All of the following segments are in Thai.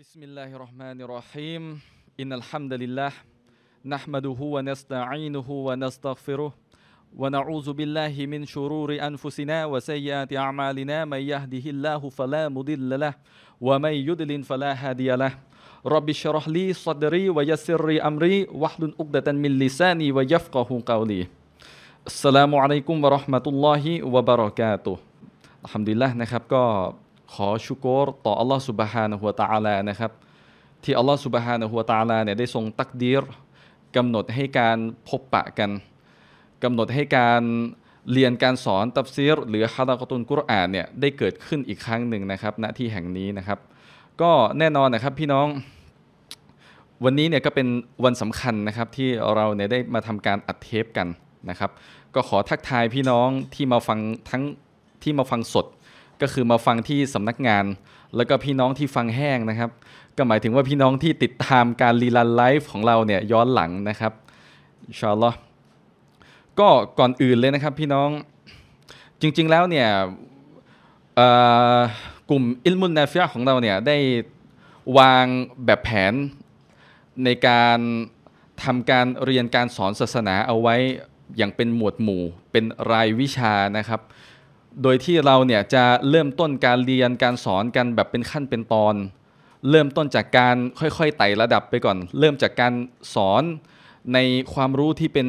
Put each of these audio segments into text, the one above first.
بسم الله الرحمن الرحيم إن الحمد لله نحمده ونستعينه ونستغفره ونعوذ بالله من شرور أنفسنا وسيئات أعمالنا من يهده الله فلا مضل له ومن يضلل فلا هادي له رب اشرح لي صدري ويسر لي أمري واحلل عقدة من لساني ويفقه قولي السلام عليكم ورحمة الله وبركاته الحمد لله نخبكم ขอชุกรต่ออัลลอฮ์สุบฮานะหัวตาลานะครับที่อัลลอฮ์สุบฮานะหัวตาลาเนี่ยได้ทรงตักดีรกำหนดให้การพบปะกันกำหนดให้การเรียนการสอนตับซีรหรือฮาตากตุนกุรอานเนี่ยได้เกิดขึ้นอีกครั้งหนึ่งนะครับ ณที่แห่งนี้นะครับ ก็แน่นอนนะครับพี่น้อง วันนี้เนี่ยก็เป็นวันสำคัญนะครับที่เราเนี่ยได้มาทำการอัดเทปกันนะครับ ก็ขอทักทายพี่น้องที่มาฟังทั้งที่มาฟังสดก็คือมาฟังที่สำนักงาน แล้วก็พี่น้องที่ฟังแห้งนะครับ ก็หมายถึงว่าพี่น้องที่ติดตามการรีลันไลฟ์ของเราเนี่ยย้อนหลังนะครับชาร์ลอ์ก็ก่อนอื่นเลยนะครับพี่น้องจริง ๆแล้วเนี่ยกลุ่มอิลมุนนาฟิยของเราเนี่ยได้วางแบบแผน ในการทำการเรียนการสอนศาสนาเอาไว้อย่างเป็นหมวดหมู่เป็นรายวิชานะครับโดยที่เราเนี่ยจะเริ่มต้นการเรียนการสอนกันแบบเป็นขั้นเป็นตอน เริ่มต้นจากการค่อยๆไต่ระดับไปก่อน เริ่มจากการสอนในความรู้ที่เป็น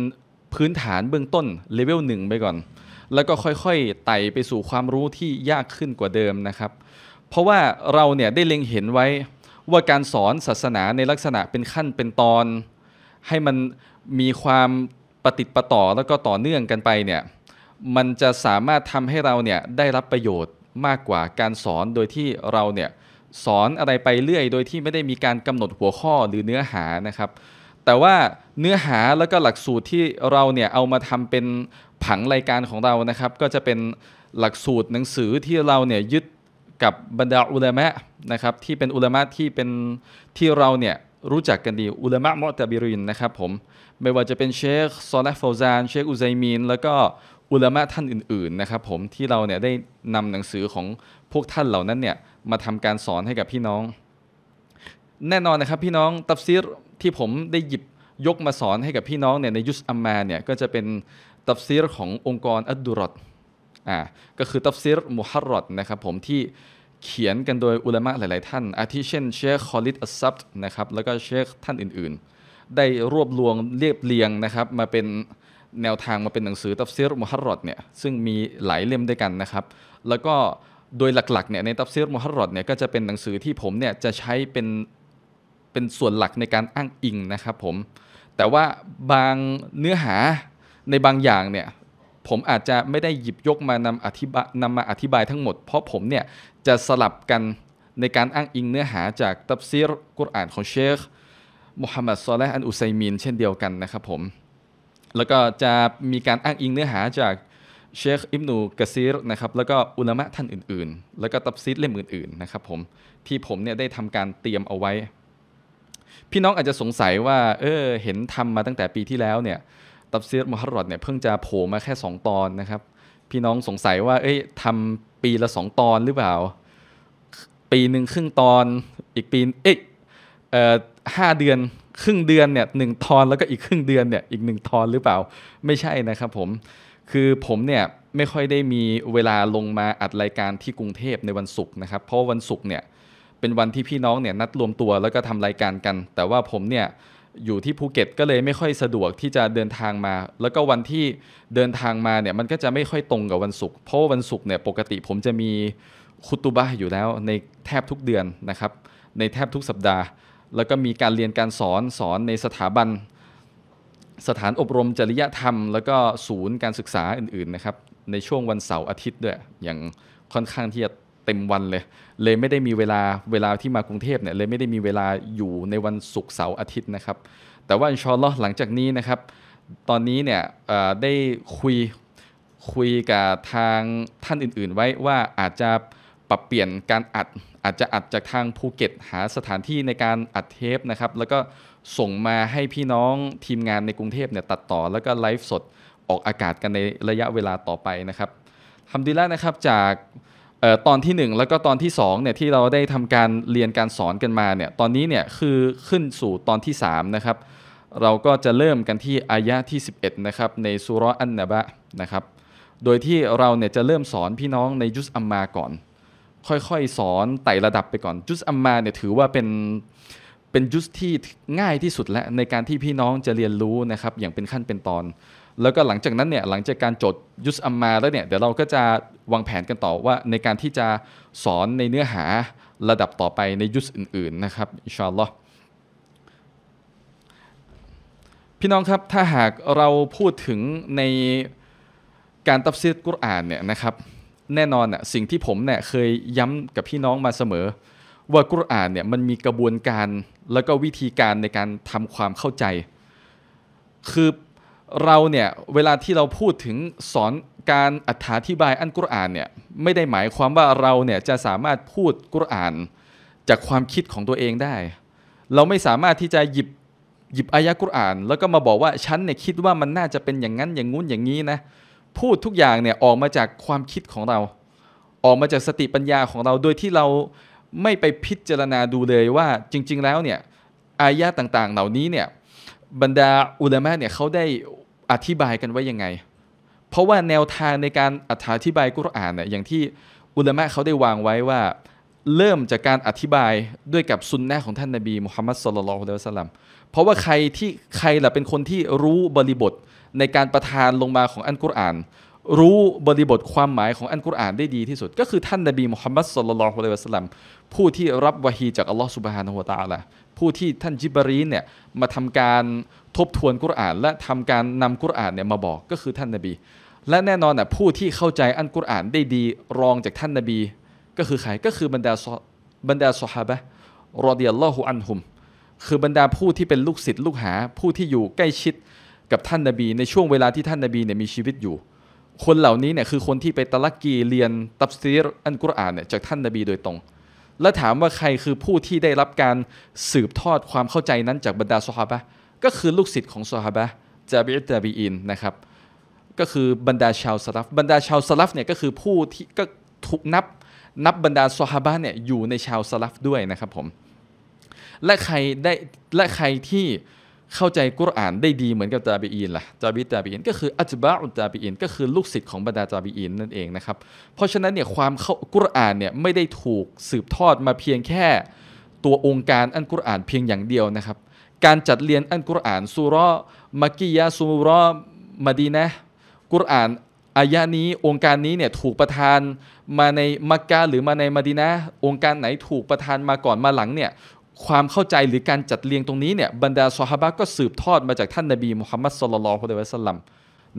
พื้นฐานเบื้องต้นเลเวลหนึ่งไปก่อน แล้วก็ค่อยๆไต่ไปสู่ความรู้ที่ยากขึ้นกว่าเดิมนะครับ เพราะว่าเราเนี่ยได้เล็งเห็นไว้ว่าการสอนศาสนาในลักษณะเป็นขั้นเป็นตอน ให้มันมีความปฏิติประต่อแล้วก็ต่อเนื่องกันไปเนี่ยมันจะสามารถทำให้เราเนี่ยได้รับประโยชน์มากกว่าการสอนโดยที่เราเนี่ยสอนอะไรไปเรื่อย โดยที่ไม่ได้มีการกำหนดหัวข้อหรือเนื้อหานะครับ แต่ว่าเนื้อหาแล้วก็หลักสูตรที่เราเนี่ยเอามาทำเป็นผังรายการของเรานะครับ ก็จะเป็นหลักสูตรหนังสือที่เราเนี่ยยึดกับบรรดาอุลามะนะครับที่เป็นอุลามะที่เป็นที่เราเนี่ยรู้จักกันดีอุลามะมอตบิรินนะครับผมไม่ว่าจะเป็นเชคซอลฟฟซานเชคอุไซมีนแล้วก็อุลามะท่านอื่นๆนะครับผมที่เราเนี่ยได้นำหนังสือของพวกท่านเหล่านั้นเนี่ยมาทำการสอนให้กับพี่น้อง แน่นอนนะครับพี่น้องตัฟซีรที่ผมได้หยิบยกมาสอนให้กับพี่น้องเนี่ยในยุสอัมมาเนี่ยก็จะเป็นตัฟซีรขององค์กรอัดดุรอตอ่าก็คือตัฟซีรมุฮัรรอตนะครับผมที่เขียนกันโดยอุลามะหลายๆ ท่าน อาทิเช่นเชคคอลิดอัสซับนะครับแล้วก็เชคท่านอื่น ๆ ได้รวบรวมเรียบเรียงนะครับมาเป็นแนวทางมาเป็นหนังสือตับซีรมุฮัรรอดเนี่ยซึ่งมีหลายเล่มด้วยกันนะครับ แล้วก็โดยหลักๆเนี่ยในตับซีรมุฮัรรอดเนี่ยก็จะเป็นหนังสือที่ผมเนี่ยจะใช้เป็นเป็นส่วนหลักในการอ้างอิงนะครับผมแต่ว่าบางเนื้อหาในบางอย่างเนี่ยผมอาจจะไม่ได้หยิบยกมานำอธิบายนำมาอธิบายทั้งหมดเพราะผมเนี่ยจะสลับกันในการอ้างอิงเนื้อหาจากตับซีรกุรอานของเชคมุฮัมมัดซอลและอันอุไซมีนเช่นเดียวกันนะครับผมแล้วก็จะมีการอ้างอิงเนื้อหาจากเชคอิมนูกะซีรนะครับแล้วก็อุลามะท่านอื่นๆ แล้วก็ตับซีดเล่มอื่นๆนะครับผมที่ผมเนี่ยได้ทำการเตรียมเอาไว้ พี่น้องอาจจะสงสัยว่าเออเห็นทำมาตั้งแต่ปีที่แล้วเนี่ยตับซีรมุฮัรรอดเนี่ยเพิ่งจะโผล่มาแค่ 2 ตอนนะครับ พี่น้องสงสัยว่าเอ้ยทำปีละ 2 ตอนหรือเปล่า ปีหนึ่งครึ่งตอน อีกปีเอ๊ะห้าเดือนครึ่งเดือนเนี่ยหทอนแล้วก็อีกครึ่งเดือนเนี่ยอีก 1 ทอน หรือเปล่าไม่ใช่นะครับผมคือผมเนี่ยไม่ค่อยได้มีเวลาลงมาอัดรายการที่กรุงเทพในวันศุกร์นะครับเพราะวันศุกร์เนี่ยเป็นวันที่พี่น้องเนี่ยนัดรวมตัวแล้วก็ทำรายการกัน แต่ว่าผมเนี่ยอยู่ที่ภูเก็ตก็เลยไม่ค่อยสะดวกที่จะเดินทางมา แล้วก็วันที่เดินทางมาเนี่ยมันก็จะไม่ค่อยตรงกับวันศุกร์เพราะวันศุกร์เนี่ยปกติผมจะมีคุตุบะอยู่แล้วในแทบทุกเดือนนะครับในแทบทุกสัปดาห์แล้วก็มีการเรียนการสอนสอนในสถาบันสถานอบรมจริยธรรม แล้วก็ศูนย์การศึกษาอื่นๆนะครับในช่วงวันเสาร์อาทิตย์ด้วยอย่างค่อนข้างที่จะเต็มวันเลย เลยไม่ได้มีเวลาเวลาที่มากรุงเทพเนี่ยเลยไม่ได้มีเวลาอยู่ในวันศุกร์เสาร์อาทิตย์นะครับ แต่ว่าอินชอนลอหลังจากนี้นะครับ ตอนนี้เนี่ยได้คุยคุยกับทางท่านอื่นๆไว้ว่าอาจจะปรับเปลี่ยนการอัดอาจจะอัดจากทางภูเก็ตหาสถานที่ในการอัดเทปนะครับแล้วก็ส่งมาให้พี่น้องทีมงานในกรุงเทพเนี่ยตัดต่อแล้วก็ไลฟ์สดออกอากาศกันในระยะเวลาต่อไปนะครับทำดีแล้วนะครับจากตอนที่1 แล้วก็ตอนที่2เนี่ยที่เราได้ทำการเรียนการสอนกันมาเนี่ยตอนนี้เนี่ยคือขึ้นสู่ตอนที่3นะครับเราก็จะเริ่มกันที่อายะที่ 11นะครับในสุรอันนะบะนะครับโดยที่เราเนี่ยจะเริ่มสอนพี่น้องในยุสอัมมาก่อนค่อย ๆ สอนไต่ระดับไปก่อนจุสอัมมาเนี่ยถือว่าเป็นเป็นจุสที่ง่ายที่สุดแล้วในการที่พี่น้องจะเรียนรู้นะครับ อย่างเป็นขั้นเป็นตอน แล้วก็หลังจากนั้นเนี่ยหลังจากการจดยุสอัมมาแล้วเนี่ยเดี๋ยวเราก็จะวางแผนกันต่อว่าในการที่จะสอนในเนื้อหาระดับต่อไปในยุสอื่น ๆนะครับอินชาอัลลอฮ์พี่น้องครับถ้าหากเราพูดถึงในการตัฟซีรกุรอานเนี่ยนะครับแน่นอนอ่ะสิ่งที่ผมเนี่ยเคยย้ำกับพี่น้องมาเสมอ ว่ากุรอานเนี่ยมันมีกระบวนการแล้วก็วิธีการในการทำความเข้าใจ คือเราเนี่ยเวลาที่เราพูดถึงสอนการอธิบายอันกุรอานเนี่ยไม่ได้หมายความว่าเราเนี่ยจะสามารถพูดกุรอาน จากความคิดของตัวเองได้ เราไม่สามารถที่จะหยิบหยิบอายะกุรอาน แล้วก็มาบอกว่าฉันเนี่ยคิดว่ามันน่าจะเป็นอย่างนั้นอย่างงู้นอย่างนี้นะพูดทุกอย่างเนี่ยออกมาจากความคิดของเรา ออกมาจากสติปัญญาของเราโดยที่เราไม่ไปพิจารณาดูเลยว่าจริงๆแล้วเนี่ยอายะต่างๆ เหล่านี้เนี่ยบรรดาอุลามะเนี่ยเขาได้อธิบายกันไว้ยังไง เพราะว่าแนวทางในการอธิบายกุรอานเนี่ยอย่างที่อุลามะเขาได้วางไว้ว่า เริ่มจากการอธิบายด้วยกับซุนนะของท่านนาบีมุฮัมมัดสุลลัลฮุละสลัมเพราะว่าใครที่ใครล่ะเป็นคนที่รู้บริบทในการประทานลงมาของอันกุรอาน รู้บริบทความหมายของอันกุรอานได้ดีที่สุด ก็คือท่านนบีมุฮัมมัดสุลลัลฮุละลัยวะสัลัมผู้ที่รับวะฮีจากอัลลอฮ์สุบฮานะฮูวะตาละผู้ที่ท่านจิบรีนเนี่ยมาทำการทบทวนกุรอาน และทำการนำกุรอานเนี่ยมาบอกก็คือท่านนบี และแน่นอนอ่ะผู้ที่เข้าใจอันกุรอานได้ดีรองจากท่านนบี ก็คือใครก็คือบรรดาบรรดาสฮาบะรอเดียลลอฮุอันฮุม คือบรรดาผู้ที่เป็นลูกศิษย์ลูกหา ผู้ที่อยู่ใกล้ชิดกับท่านนบีในช่วงเวลาที่ท่านนบีเนี่ยมีชีวิตอยู่ คนเหล่านี้เนี่ยคือคนที่ไปตะลักกีเรียนตับซีรอันกุรอานเนี่ยจากท่านนบีโดยตรง และถามว่าใครคือผู้ที่ได้รับการสืบทอดความเข้าใจนั้น จากบรรดาสฮาบะก็คือลูกศิษย์ของสฮาบะจาบิอตาบีอินนะครับ ก็คือบรรดาชาวสลัฟบรรดาชาวสลัฟเนี่ยก็คือผู้ที่ก็ถูกนับนับบรรดาสุฮาบะเนี่ยอยู่ในชาวสลัฟด้วยนะครับผมและใครได้และใครที่เข้าใจกุรอานได้ดีเหมือนกับตาบีอินล่ะตาบีตาบีอินก็คืออัจบะอุตาบีอินก็คือลูกศิษย์ของบรรดาตาบีอินนั่นเองนะครับ เพราะฉะนั้นเนี่ยความเข้ากุรอานเนี่ยไม่ได้ถูกสืบทอดมาเพียงแค่ ตัวองค์การอันกุรอานเพียงอย่างเดียวนะครับ การจัดเรียนอันกุรอานซุรอมักกิยะซุรอมาดีนะกุรอานอายะนี้ องค์การนี้เนี่ยถูกประทานมาในมักกะหรือมาในมาดีนะองค์การไหนถูกประทานมาก่อนมาหลังเนี่ยความเข้าใจหรือการจัดเรียงตรงนี้เนี่ยบรรดาซอฮาบะก็สืบทอด มาจากท่านนบีมุฮัมมัดสุลลัลฮุอะลัยวะสัลลัม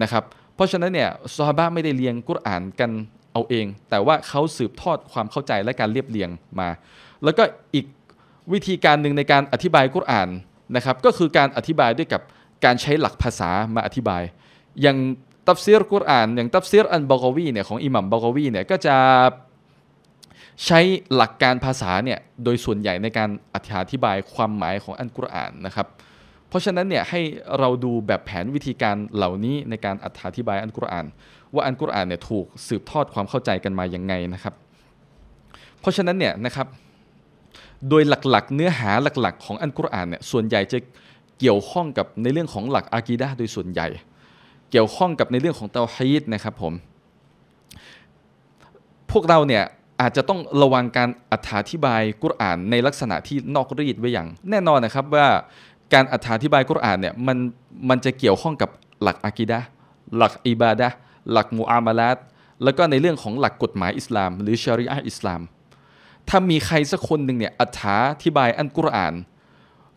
นะครับเพราะฉะนั้นเนี่ยซอฮาบะไม่ได้เรียงกุรอานกันเอาเอง แต่ว่าเขาสืบทอดความเข้าใจและการเรียบเรียงมา แล้วก็อีกวิธีการหนึ่งในการอธิบายกุรอานนะครับก็คือการอธิบายด้วยกับการใช้หลักภาษามาอธิบาย อย่างตัฟซีรกุรอาน อย่างตัฟซีรอันบากวีเนี่ยของอิหมัมบากวีเนี่ยก็จะใช้หลักการภาษาเนี่ยโดยส่วนใหญ่ในการอธิบายความหมายของอันกุรอานนะครับ เพราะฉะนั้นเนี่ยให้เราดูแบบแผนวิธีการเหล่านี้ในการอธิบายอันกุรอาน ว่าอันกุรอานเนี่ยถูกสืบทอดความเข้าใจกันมาอย่างไงนะครับ เพราะฉะนั้นเนี่ยนะครับโดยหลักๆ เนื้อหาหลักๆของอันกุรอานเนี่ยส่วนใหญ่จะเกี่ยวข้องกับในเรื่องของหลักอากีดะโดยส่วนใหญ่ เกี่ยวข้องกับในเรื่องของเตาฮีดนะครับผมพวกเราเนี่ยอาจจะต้องระวังการอธิบายกุรอานในลักษณะที่นอกรีดไว้อย่าง แน่นอนนะครับว่าการอธิบายกุรอานเนี่ยมันมันจะเกี่ยวข้องกับหลักอะกิดะหลักอิบาดะหลักมูอามาลัดแล้วก็ในเรื่องของหลักกฎหมายอิสลาม หรือชริอะห์อิสลามถ้ามีใครสักคนหนึ่งเนี่ยอธิบายอันกุรอาน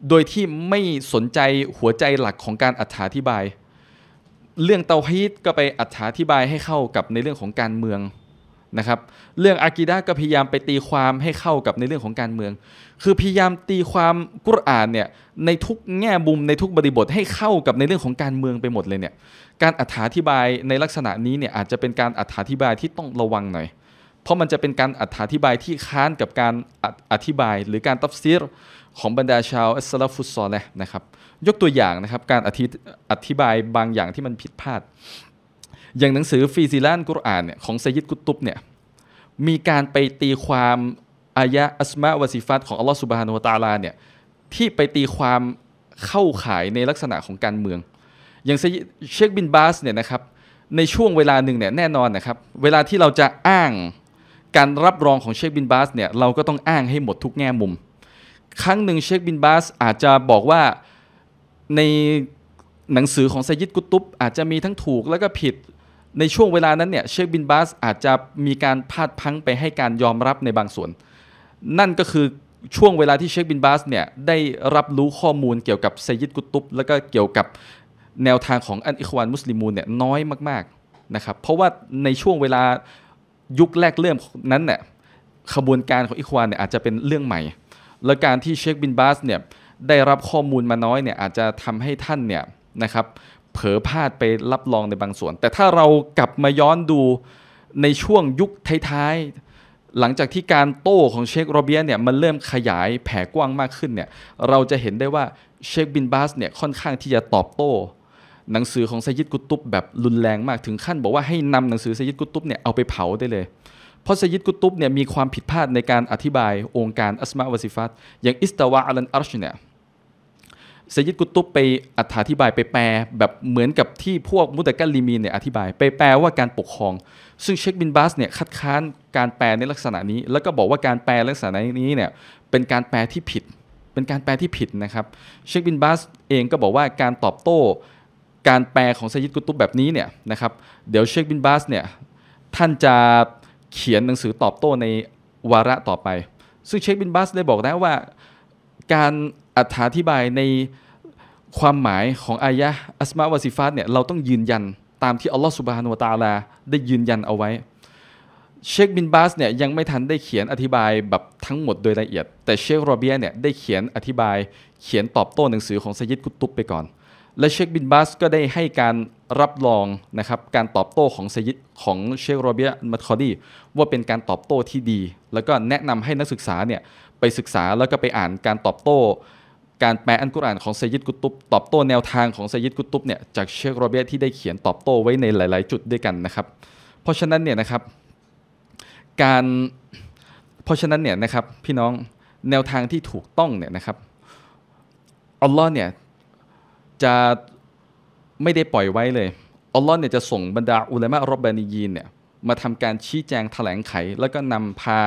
โดยที่ไม่สนใจหัวใจหลักของการอธิบาย เรื่องเตาฮีดก็ไปอธิบายให้เข้ากับในเรื่องของการเมืองนะครับเรื่องอากีดะก็พยายามไปตีความให้เข้ากับในเรื่องของการเมือง คือพยายามตีความกุรอานเนี่ย ในทุกแง่บุมในทุกบริบทให้เข้ากับในเรื่องของการเมืองไปหมดเลยเนี่ย การอธิบายในลักษณะนี้เนี่ยอาจจะเป็นการอธิบายที่ต้องระวังหน่อย เพราะมันจะเป็นการอธิบายที่ค้านกับการอธิบาย หรือการตัฟซีรของบรรดาชาวอัสลัฟุตซอลนะครับ ยกตัวอย่างนะครับการอธิอธิบายบางอย่างที่มันผิดพลาดอย่างหนังสือฟีซิลันกุรอานเนี่ยของไซยิดกุตุบเนี่ยมีการไปตีความ อายะอัสมาวะซิฟัตของอัลลอฮฺสุบฮานุวะตาลาเนี่ยที่ไปตีความเข้าขายในลักษณะของการเมือง อย่างเชคบินบาสเนี่ยนะครับในช่วงเวลาหนึ่งเนี่ยแน่นอนนะครับเวลาที่เราจะอ้างการรับรองของเชคบินบาสเนี่ยเราก็ต้องอ้างให้หมดทุกแง่มุม ครั้งหนึ่งเชคบินบาสอาจจะบอกว่าในหนังสือของไซยิดกุตุบอาจจะมีทั้งถูกแล้วก็ผิดในช่วงเวลานั้นเนี่ยเชคบินบาสอาจจะมีการพลาดพังไปให้การยอมรับในบางส่วน นั่นก็คือช่วงเวลาที่เชคบินบาสเนี่ยได้รับรู้ข้อมูลเกี่ยวกับไซยิดกุตุบแล้วก็เกี่ยวกับแนวทางของอันอิควานมุสลิมูนเนี่ยน้อยมากๆนะครับ เพราะว่าในช่วงเวลายุคแรกเริ่มนั้นเนี่ยขบวนการของอิควานเนี่ยอาจจะเป็นเรื่องใหม่และการที่เชคบินบาสเนี่ยได้รับข้อมูลมาน้อยเนี่ยอาจจะทำให้ท่านเนี่ยนะครับเผลอพลาดไปรับรองในบางส่วน แต่ถ้าเรากลับมาย้อนดูในช่วงยุคท้ายๆหลังจากที่การโต้ของเชคโรเบียเนี่ยมันเริ่มขยายแผ่กว้างมากขึ้นเนี่ยเราจะเห็นได้ว่าเชคบินบาสเนี่ยค่อนข้างที่จะตอบโต้หนังสือของไซยิดกุตุบแบบรุนแรงมากถึงขั้น บอกว่าให้นำหนังสือไซยิดกุตุบเนี่ยเอาไปเผาได้เลย เพราะไซยิดกุตุบเนี่ยมีความผิดพลาดในการอธิบายองค์การอัสมาวซิฟัตอย่างอิสตาวาอัลันอัรชเนี่ยเซยิดกุตุบไปอธิบายไปแปลแบบเหมือนกับที่พวกมุตะกันลีมีนเนี่ยอธิบาย ไปแปลว่าการปกครอง ซึ่งเชคบินบาสเนี่ยคัดค้านการแปลในลักษณะนี้ แล้วก็บอกว่าการแปลลักษณะนี้เนี่ยเป็นการแปลที่ผิด เป็นการแปลที่ผิดนะครับเชคบินบาสเองก็บอกว่าการตอบโต้ การแปลของเซยิดกุตุบแบบนี้เนี่ยนะครับเดี๋ยวเชคบินบาสเนี่ยท่านจะเขียนหนังสือตอบโต้ในวาระต่อไป ซึ่งเชคบินบาสได้บอกนะว่าการอธิบายในความหมายของอายะอัสมาวาซิฟาตเนี่ยเราต้องยืนยันตามที่อัลลอฮฺสุบฮานุวตาลาได้ยืนยันเอาไว้ เชคบินบาสเนี่ยยังไม่ทันได้เขียนอธิบายแบบทั้งหมดโดยละเอียด แต่เชคโรเบียเนี่ยได้เขียนอธิบายเขียนตอบโต้หนังสือของซยิดกุตุบไปก่อน และเชคบินบาสก็ได้ให้การรับรองนะครับการตอบโต้ของซยิดของเชคโรเบียมัตคอดีว่าเป็นการตอบโต้ที่ดี แล้วก็แนะนำให้นักศึกษาเนี่ยไปศึกษาแล้วก็ไปอ่านการตอบโต้การแปลอันกุรอานของไซยิดกุตุบตอบโต้แนวทางของไซยิดกุตุบเนี่ยจากเชคโรเบียที่ได้เขียนตอบโต้ไว้ในหลาย ๆ จุดด้วยกันนะครับ เพราะฉะนั้นเนี่ยนะครับการเพราะฉะนั้นเนี่ยนะครับพี่น้องแนวทางที่ถูกต้องเนี่ยนะครับอัลลอฮ์เนี่ยจะไม่ได้ปล่อยไว้เลยอัลลอฮ์เนี่ยจะส่งบรรดาอุลามะรบบานียีนเนี่ยมาทำการชี้แจงแถลงไขแล้วก็นำพา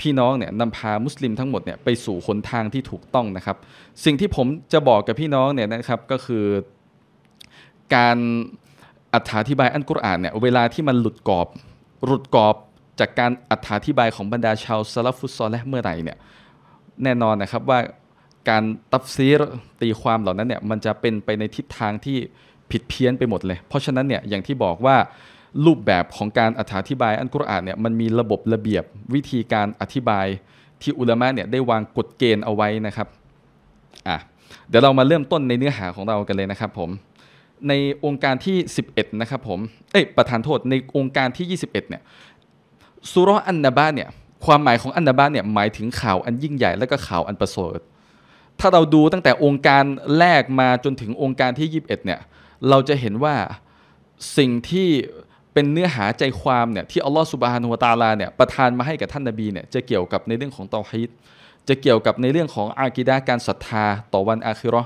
พี่น้องเนี่ยนำพามุสลิมทั้งหมดเนี่ยไปสู่หนทางที่ถูกต้องนะครับ สิ่งที่ผมจะบอกกับพี่น้องเนี่ยนะครับก็คือ การอธิบายอันกุรอานเนี่ยเวลาที่มันหลุดกรอบหลุดกรอบจากการอธิบายของบรรดาชาวซาลฟุตซอลและเมื่อไหร่เนี่ยแน่นอนนะครับว่าการตัฟซีรตีความเหล่านั้นเนี่ยมันจะเป็นไปในทิศทางที่ผิดเพี้ยนไปหมดเลย เพราะฉะนั้นเนี่ยอย่างที่บอกว่ารูปแบบของการอธิบายอันกุรอานเนี่ยมันมีระบบระเบียบวิธีการอธิบายที่อุลามะเนี่ยได้วางกฎเกณฑ์เอาไว้นะครับ อ่ะเดี๋ยวเรามาเริ่มต้นในเนื้อหาของเรากันเลยนะครับผม ในองค์การที่ 11 นะครับผมเอ้ยประธานโทษในองค์การที่21เนี่ยสุรอันนาบาเนี่ยความหมายของอันนาบาเนี่ยหมายถึงข่าวอันยิ่งใหญ่และก็ข่าวอันประเสริฐถ้าเราดูตั้งแต่องค์การแรกมาจนถึงองค์การที่ 21เนี่ยเราจะเห็นว่าสิ่งที่เป็นเนื้อหาใจความเนี่ยที่อัลลอฮฺสุบฮานุวตาลาเนี่ยประทานมาให้กับท่านนาบีเนี่ยจะเกี่ยวกับในเรื่องของตอฮีดจะเกี่ยวกับในเรื่องของอากีดาการศรัทธาต่อวันอาคิรอ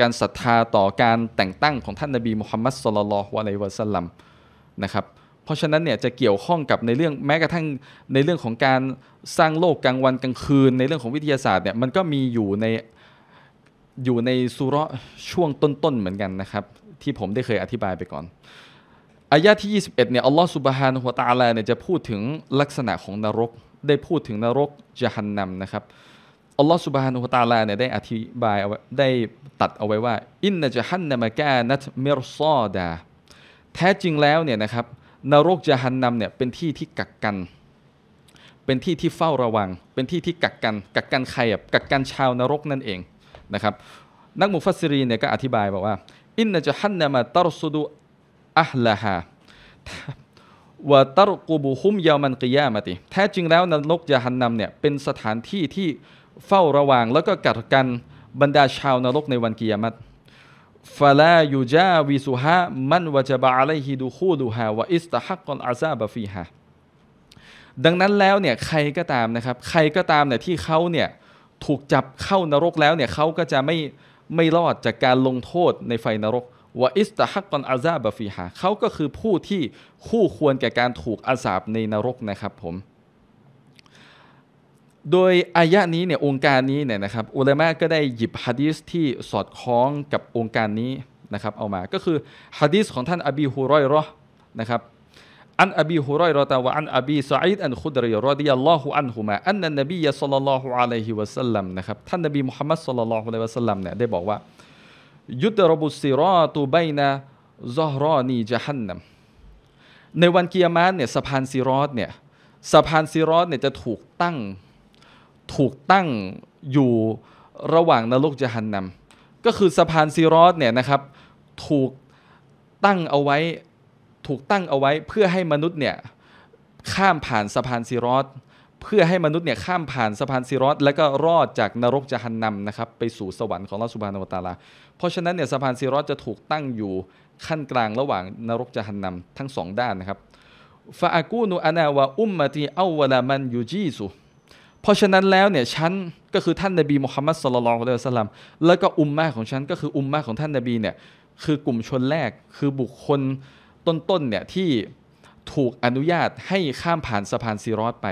การศรัทธาต่อการแต่งตั้งของท่านนาบีมุฮัมมัดสุลลัลวะลัยวะสัลลัมนะครับเพราะฉะนั้นเนี่ยจะเกี่ยวข้องกับในเรื่องแม้กระทั่งในเรื่องของการสร้างโลกกลางวันกลางคืน ในเรื่องของวิทยาศาสตร์เนี่ยมันก็มีอยู่ในอยู่ในสุรช่วงต้นๆ เหมือนกันนะครับ ที่ผมได้เคยอธิบายไปก่อนอายะที่ 21 เนี่ย อัลลอฮฺสุบฮานะฮุวตาลาเนี่ย จะพูดถึงลักษณะของนรก ได้พูดถึงนรกจะฮันนัมนะครับ อัลลอฮฺสุบฮานะฮุวตาลาเนี่ย ได้อธิบายได้ตัดเอาไว้ว่า อินนะจะฮันนามะกนัตเมรซอดา แท้จริงแล้ว เนี่ยนะครับ นรกจะฮันนัม เนี่ย เป็นที่ที่กักกัน เป็นที่ที่เฝ้าระวัง เป็นที่ที่กักกัน กักกันใครอ่ะกักกันชาวนรกนั่นเองนะครับ นักมุฟัสซิรี เนี่ย ก็อธิบายบอกว่า อินนะจะฮันนามะตารสุดูอัลาฮ์วะตรกูบุฮุมยามันกิยามติแท้จริงแล้วนรกยาฮันนำเนี่ยเป็นสถานที่ที่เฝ้าระวังแล้วก็กัดกันบรรดาชาวนรกในวันกิยามัตฟาลายูจาวิสุฮะมันวะจบะอะลัยฮิดูคูดูฮาวะอิสตะฮักกอนอาซาบฟีฮะดังนั้นแล้วเนี่ยใครก็ตามนะครับใครก็ตามเนี่ยที่เขาเนี่ยถูกจับเข้านรกแล้วเนี่ยเขาก็จะไม่ไม่รอดจากการลงโทษในไฟนรกวอิสตฮักกอนอาซาบฟีฮาเขาก็คือผู้ที่คู่ควรแก่การถูกอาสาบในนรกนะครับผมโดยอายะนี้เนี่ยองค์การนี้เนี่ยนะครับอุลามะก็ได้หยิบฮะดีสที่สอดคล้องกับองค์การนี้นะครับเอามาก็คือฮะดีสของท่านอบีฮุรอยรอนะครับอันอบีฮุรอยรอตะวะอันอบีซอิดอันคุดรีรอดิยัลลอฮุอันฮุมาอันนันนบียะสัลลัลลอฮุอะลัยฮิวะสัลลัมนะครับท่านนบีมุฮัมมัดสัลลัลลอฮุอะลัยฮิวะสัลลัมเนี่ยได้บอกว่ายุตรบุสิรอตูใบนาซอรอนีจะฮันนัมในวันกียรมานเนี่ยสะพานซีรอดเนี่ยสะพานซีรอดเนี่ยจะถูกตั้ง ถูกตั้งอยู่ระหว่างนรกจะหันนำก็คือสะพานซีรอดเนี่ยนะครับ ถูกตั้งเอาไว้ ถูกตั้งเอาไว้เพื่อให้มนุษย์เนี่ยข้ามผ่านสะพานซีรอดเพื่อให้มนุษย์เนี่ยข้ามผ่านสะพานซีรอสแล้วก็รอดจากนรกจะหันนำนะครับไปสู่สวรรค์ของลอสุบานอวตารา เพราะฉะนั้นเนี่ยสะพานซีรอสจะถูกตั้งอยู่ขั้นกลางระหว่างนรกจะหันนำทั้งสองด้านนะครับฟาอากูนูอานาวะอุมมาตีอาวลามัน ยูจีสุเพราะฉะนั้นแล้วเนี่ยฉันก็คือท่าน นบีมุฮัมมัดสุลลัลของเัลสลัมแล้วก็อุมมาของฉันก็คืออุมมาของท่านนบีเนี่ยคือกลุ่มชนแรกคือบุคคลต้นๆเนี่ยที่ถูกอนุญาตให้ข้ามผ่านสะพานซีรอสไป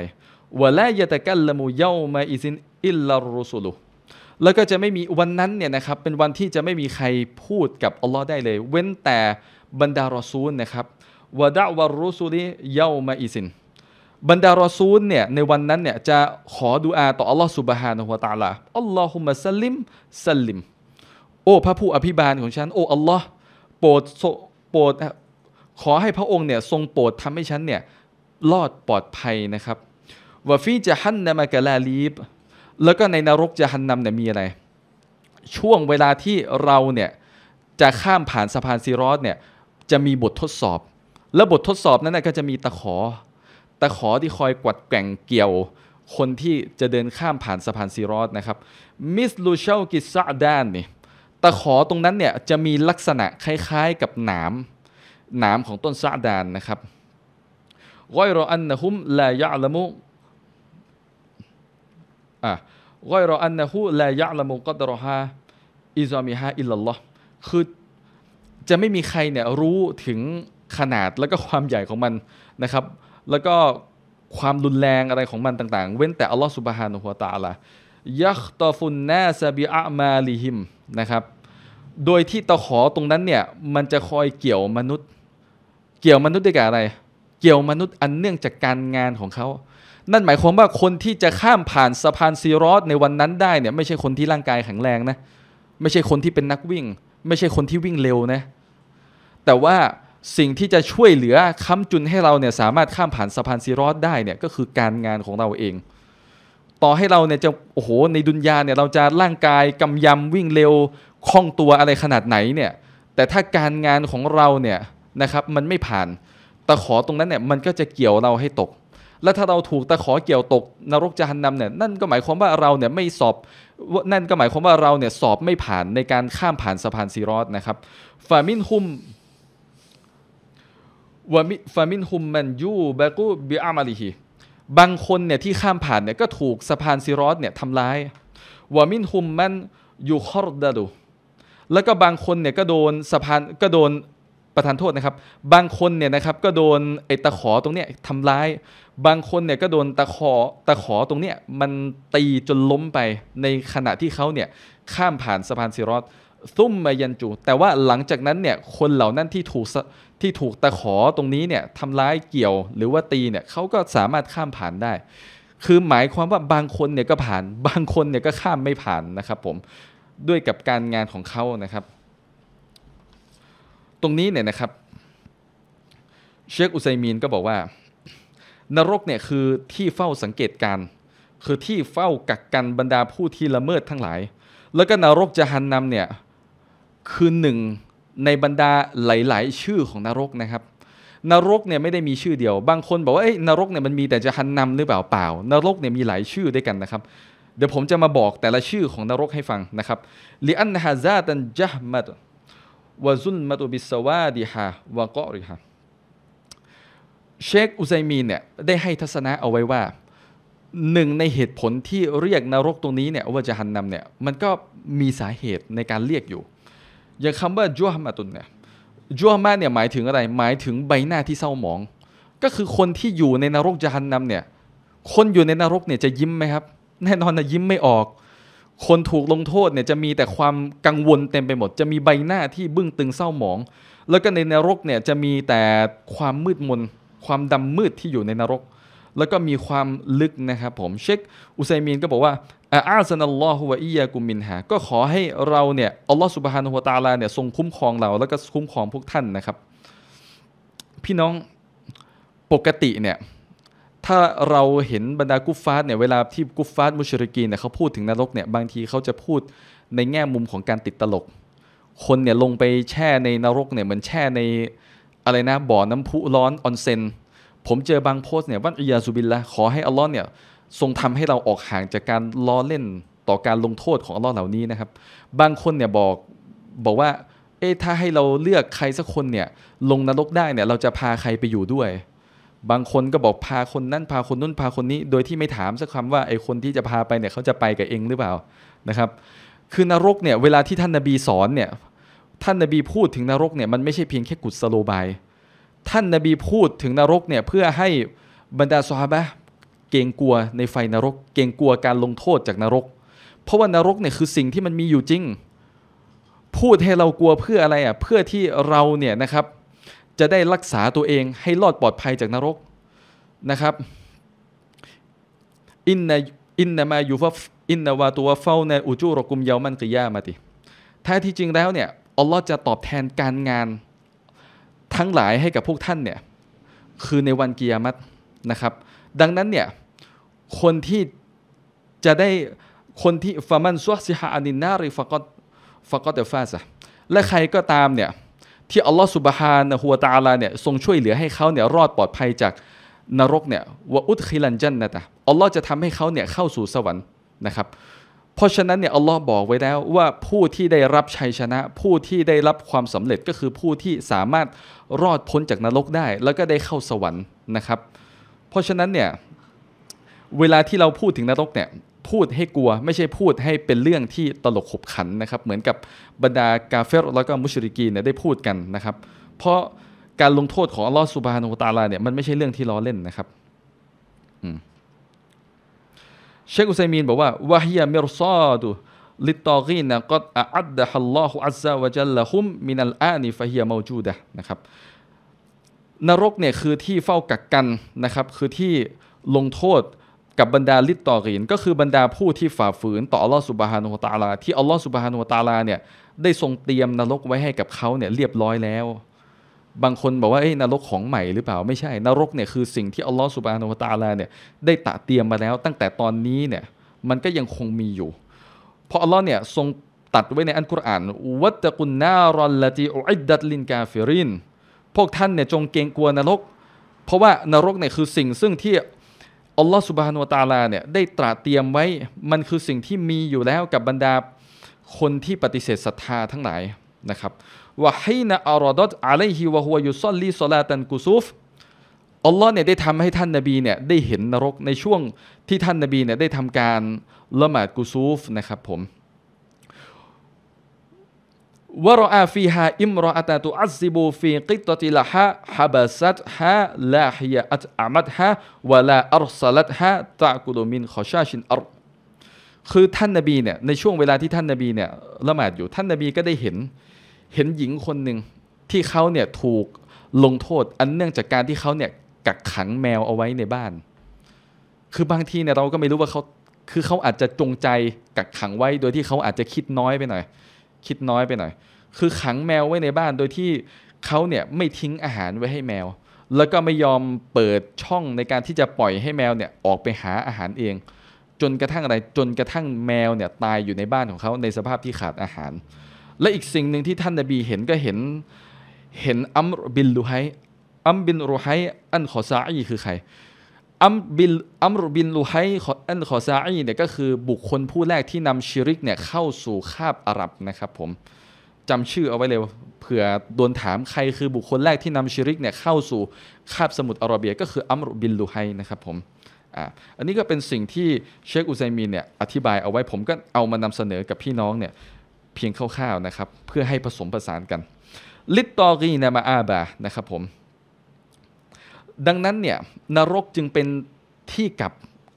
วะลายะตะกัลละมูเยามาอิซิน อิลลารุสุลุแล้วก็จะไม่มีวันนั้นเนี่ยนะครับ เป็นวันที่จะไม่มีใครพูดกับอัลลอฮ์ได้เลย เว้นแต่บรรดารอซูลนะครับวะดะวะรุสุลีเยามาอิซิน บรรดารอซูลเนี่ยในวันนั้นเนี่ยจะขอดุอาต่ออัลลอฮ์สุบฮานะฮุวาตาลาอัลลอฮุมะสลิมสลลิม โอ้พระผู้อภิบาลของฉันโอ้อัลลอฮ์โปรดโปรดขอให้พระองค์เนี่ยทรงโปรดทำให้ฉันเนี่ยรอดปลอดภัยนะครับวฟีจะฮันนามากะลาลีบ แล้วก็ในนรกจะฮันนำเนี่ยมีอะไร ช่วงเวลาที่เราเนี่ยจะข้ามผ่านสะพานซีรอสเนี่ยจะมีบททดสอบ แล้วบททดสอบนั้นก็จะมีตะขอ ตะขอที่คอยกวัดแก่งเกี่ยวคนที่จะเดินข้ามผ่านสะพานซีรอสนะครับ มิสลูเชลกิซาดานนี่ตะขอตรงนั้นเนี่ยจะมีลักษณะคล้าย ๆกับหนาม หนามของต้นซาดานนะครับกอยรออันนะฮุมลายะละมุอ่ะก้อยรออันนะฮูลายะละมุกตรอฮาอิซามิฮาอิลลัลลอฮ์คือจะไม่มีใครเนี่ยรู้ถึงขนาดแล้วก็ความใหญ่ของมันนะครับ แล้วก็ความรุนแรงอะไรของมันต่างๆ เว้นแต่อัลลอฮ์สุบฮานุฮวาตาละยักตอฟุนนาซาบิอามาลิฮิมนะครับ โดยที่ตะขอตรงนั้นเนี่ย มันจะคอยเกี่ยวมนุษย์ เกี่ยวมนุษย์ด้วยกับอะไร เกี่ยวมนุษย์อันเนื่องจากการงานของเขานั่นหมายความว่าคนที่จะข้ามผ่านสะพานซีรอสในวันนั้นได้เนี่ยไม่ใช่คนที่ร่างกายแข็งแรงนะไม่ใช่คนที่เป็นนักวิ่ง ไม่ใช่คนที่วิ่งเร็วนะแต่ว่าสิ่งที่จะช่วยเหลือค้ำจุนให้เราเนี่ยสามารถข้ามผ่านสะพานซีรอสได้เนี่ยก็คือการงานของเราเอง ต่อให้เราเนี่ยจะโอ้โหในดุนยาเนี่ยเราจะร่างกายกำยำวิ่งเร็วคล่องตัวอะไรขนาดไหนเนี่ยแต่ถ้าการงานของเราเนี่ยนะครับมันไม่ผ่านตะขอตรงนั้นเนี่ยมันก็จะเกี่ยวเราให้ตกและถ้าเราถูกตะขอเกี่ยวตกนรกจะหันนำเนี่ยนั่นก็หมายความว่าเราเนี่ยไม่สอบนั่นก็หมายความว่าเราเนี่ยสอบไม่ผ่านในการข้ามผ่านสะพานซีรอดนะครับฟามินฮุมวามิฟามินฮุมมันยูบากูบิอามาลิฮีบางคนเนี่ยที่ข้ามผ่านเนี่ยก็ถูกสะพานซีรอดเนี่ยทำร้ายวามินฮุมมันยูคอร์ดาดูแล้วก็บางคนเนี่ยก็โดนสะพานก็โดนประทานโทษนะครับ บางคนเนี่ยนะครับก็โดนไอ้ตะขอตรงเนี้ยทำร้าย บางคนเนี่ยก็โดนตะขอตะขอตรงเนี้ยมันตีจนล้มไปในขณะที่เขาเนี่ยข้ามผ่านสะพานซิรอตซุ่มมายันจูแต่ว่าหลังจากนั้นเนี่ยคนเหล่านั้นที่ถูกที่ถูกตะขอตรงนี้เนี่ยทำร้ายเกี่ยว หรือว่าตีเนี่ยเขาก็สามารถข้ามผ่านได้ คือหมายความว่าบางคนเนี่ยก็ผ่านบางคนเนี่ยก็ข้ามไม่ผ่านนะครับ ผมด้วยกับการงานของเขานะครับตรงนี้เนี่ยนะครับเชคอุไซมีนก็บอกว่า นรกเนี่ยคือที่เฝ้าสังเกตการ คือที่เฝ้ากักกันบรรดาผู้ที่ละเมิดทั้งหลาย แล้วก็นรกจะหันนำเนี่ยคือหนึ่งในบรรดาหลาย ๆ ชื่อของนรกนะครับ นรกเนี่ยไม่ได้มีชื่อเดียวบางคนบอกว่าเอ้ยนรกเนี่ยมันมีแต่จะหันนำหรือเปล่าเปล่านรกเนี่ยมีหลายชื่อด้วยกันนะครับเดี๋ยวผมจะมาบอกแต่ละชื่อของนรกให้ฟังนะครับลิอันฮาซาตันจมมัดวะซุนมาตุบิสวาดิฮาวะกอริฮะเชคอุไซมีนเนี่ยได้ให้ทัศนะเอาไว้ว่า หนึ่งในเหตุผลที่เรียกนรกตรงนี้เนี่ยว่าจะหันนำเนี่ยมันก็มีสาเหตุในการเรียกอยู่อย่างคำว่าจัวฮมาตุนเนี่ยจัวฮมาเนี่ยหมายถึงอะไรหมายถึงใบหน้าที่เศร้าหมอง ก็คือคนที่อยู่ในนรกจะหันนำเนี่ยคนอยู่ในนรกเนี่ยจะยิ้มไหมครับ แน่นอนนะยิ้มไม่ออกคนถูกลงโทษเนี่ยจะมีแต่ความกังวลเต็มไปหมด จะมีใบหน้าที่บึ้งตึงเศร้าหมอง แล้วก็ในนรกเนี่ยจะมีแต่ความมืดมน ความดำมืดที่อยู่ในนรก แล้วก็มีความลึกนะครับผมเชคอุัยมีนก็บอกว่าอาซันัลลอฮุวาอียากุมินฮาก็ขอให้เราเนี่ยอัลลอฮฺสุบฮานุฮวตาลาเนี่ยทรงคุ้มครองเราแล้วก็คุ้มครองพวกท่านนะครับ พี่น้องปกติเนี่ยถ้าเราเห็นบรรดา กุฟฟาร์เนี่ยเวลาที่กุฟฟาร์มุชริกีเนี่ยเขาพูดถึงนรกเนี่ยบางทีเขาจะพูดในแง่มุมของการติดตลก คนเนี่ยลงไปแช่ในนรกเนี่ยเหมือนแช่ในอะไรนะบ่อน้ำพุร้อนออนเซนผมเจอบางโพสเนี่ยว่าอิยาซุบินละขอให้อัลลอฮ์เนี่ยทรงทำให้เราออกห่างจากการล้อเล่นต่อการลงโทษของอัลลอฮ์เหล่านี้นะครับ บางคนเนี่ยบอกบอกว่าเอ๊ะถ้าให้เราเลือกใครสักคนเนี่ยลงนรกได้เนี่ยเราจะพาใครไปอยู่ด้วยบางคนก็บอกพาคนนั้นพาคนนู้นพาคนนี้ โดยที่ไม่ถามสักคำว่าไอ้คนที่จะพาไปเนี่ยเขาจะไปกับเองหรือเปล่านะครับ คือนรกเนี่ยเวลาที่ท่านนาบีสอนเนี่ยท่านนาบีพูดถึงนรกเนี่ยมันไม่ใช่เพียงแค่กุศโลบาย ท่านนาบีพูดถึงนรกเนี่ยเพื่อให้บรรดาซอฮาบะเกรงกลัวในไฟนรก เกรงกลัวการลงโทษจากนรก เพราะว่านรกเนี่ยคือสิ่งที่มันมีอยู่จริง พูดให้เรากลัวเพื่ออะไรอ่ะเพื่อที่เราเนี่ยนะครับจะได้รักษาตัวเองให้รอดปลอดภัยจากนรกนะครับอินนอินนามายูฟอินนาวาตัวเฝ้าในอุจูรกุมเยามันกิยามาติแท้ที่จริงแล้วเนี่ยอัลลอฮ์จะตอบแทนการงานทั้งหลายให้กับพวกท่านเนี่ยคือในวันกิยามัตนะครับ ดังนั้นเนี่ยคนที่จะได้คนที่ฟามันซวซิฮาอานิน นาริฟะกอตฟะกอตเดฟาซะและใครก็ตามเนี่ยที่อัลลอฮฺสุบฮานะฮัวตาลาเนี่ยทรงช่วยเหลือให้เขาเนี่ยรอดปลอดภัยจากนรกเนี่ยวะอุดคิลันจันนะตะอัลลอฮ์จะทำให้เขาเนี่ยเข้าสู่สวรรค์นะครับ เพราะฉะนั้นเนี่ยอัลลอฮ์บอกไว้แล้วว่าผู้ที่ได้รับชัยชนะ ผู้ที่ได้รับความสำเร็จก็คือผู้ที่สามารถรอดพ้นจากนรกได้ แล้วก็ได้เข้าสวรรค์นะครับ เพราะฉะนั้นเนี่ยเวลาที่เราพูดถึงนรกเนี่ยพูดให้กลัวไม่ใช่พูดให้เป็นเรื่องที่ตลกขบขันนะครับเหมือนกับบรรดากาเฟรแล้วก็มุชริกีเนี่ยได้พูดกันนะครับ เพราะการลงโทษของอัลลอฮฺสุบฮานุตาลาเนี่ยมันไม่ใช่เรื่องที่ล้อเล่นนะครับเชคอุซัยมีนบอกว่าวะฮียะมิรซอดุลิตตอกีนะกดอัดดะฮัลลอฮุอัลซาวะจัลละฮุมมินัลอานิฟะฮียะมาจูดะนะครับนรกเนี่ยคือที่เฝ้ากักกันนะครับคือที่ลงโทษกับบรรดาลิตตอรีนก็คือบรรดาผู้ที่ฝ่าฝืนต่ออัลลอฮฺสุบฮานุฮตาลาที่อัลลอฮฺสุบฮานุฮตาลาเนี่ยได้ทรงเตรียมนรกไว้ให้กับเขาเนี่ยเรียบร้อยแล้ว บางคนบอกว่าเอ้ยนรกของใหม่หรือเปล่าไม่ใช่นรกเนี่ยคือสิ่งที่อัลลอฮฺสุบฮานุฮตาลาเนี่ยได้ตะเตรียมมาแล้ว ตั้งแต่ตอนนี้เนี่ยมันก็ยังคงมีอยู่ เพราะอัลลอฮ์เนี่ยทรงตัดไว้ในอันกุรอานวัตกุนนารอลลตีอุอิดดัตลินกาฟิริน พวกท่านเนี่ยจงเกรงกลัวนรก เพราะว่านรกเนี่ยคือสิ่งซึ่งที่อัลลอฮ์สุบฮานุตาลาเนี่ยได้ตราเตรียมไว้ มันคือสิ่งที่มีอยู่แล้วกับบรรดาคนที่ปฏิเสธศรัทธาทั้งหลายนะครับว่าให้นะอารอดตอะลัยฮิวะฮุวยุซอลลีซอลาตันกุซูฟ อัลลอฮ์เนี่ยได้ทำให้ท่านนบีเนี่ยได้เห็นนรกในช่วงที่ท่านนบีเนี่ยได้ทำการละหมาดกุซูฟนะครับผมวรอาฟีฮาอิมรออาตาตุอัซซิบูฟีกิตติลฮะฮับัสัตฮะลาฮิยะอัตอามัดฮะวะลาอัรซัลัดฮะตะกุลมินขอชาชินอัรคือท่านนบีเนี่ยในช่วงเวลาที่ท่านนบีเนี่ยละหมาดอยู่ท่านนบีก็ได้เห็น เห็นหญิงคนหนึ่งที่เขาเนี่ยถูกลงโทษอันเนื่องจากการที่เขาเนี่ยกักขังแมวเอาไว้ในบ้าน คือบางทีเนี่ยเราก็ไม่รู้ว่าเขาคือเขาอาจจะจงใจกักขังไว้ โดยที่เขาอาจจะคิดน้อยไปหน่อยคิดน้อยไปหน่อยคือขังแมวไว้ในบ้านโดยที่เขาเนี่ยไม่ทิ้งอาหารไว้ให้แมว แล้วก็ไม่ยอมเปิดช่องในการที่จะปล่อยให้แมวเนี่ยออกไปหาอาหารเอง จนกระทั่งอะไรจนกระทั่งแมวเนี่ยตายอยู่ในบ้านของเขาในสภาพที่ขาดอาหาร และอีกสิ่งหนึ่งที่ท่านนบีเห็นก็เห็นเห็นอัมบินลูไฮอัมบินรูไฮอันขอซาอีคือใครอัมบินอัมรบินลูไฮอันขอซาอีเนี่ยก็คือ บุคคลผู้แรกที่นำชิริกเนี่ยเข้าสู่คาบอาหรับนะครับผมจำชื่อเอาไว้เลยเผื่อโดนถามใครคือบุคคลแรกที่นำชิริกเนี่ยเข้าสู่คาบสมุทรอาระเบียก็คืออัมรุบินลูไฮนะครับผมอันนี้ก็เป็นสิ่งที่เชคอุซัยมีนเนี่ยอธิบายเอาไว้ผมก็เอามานำเสนอกับพี่น้องเนี่ยเพียงคร่าวๆนะครับเพื่อให้ผสมผสานกันลิตตอรีนามาอาบานะครับผมดังนั้นเนี่ยนรกจึงเป็นที่กับ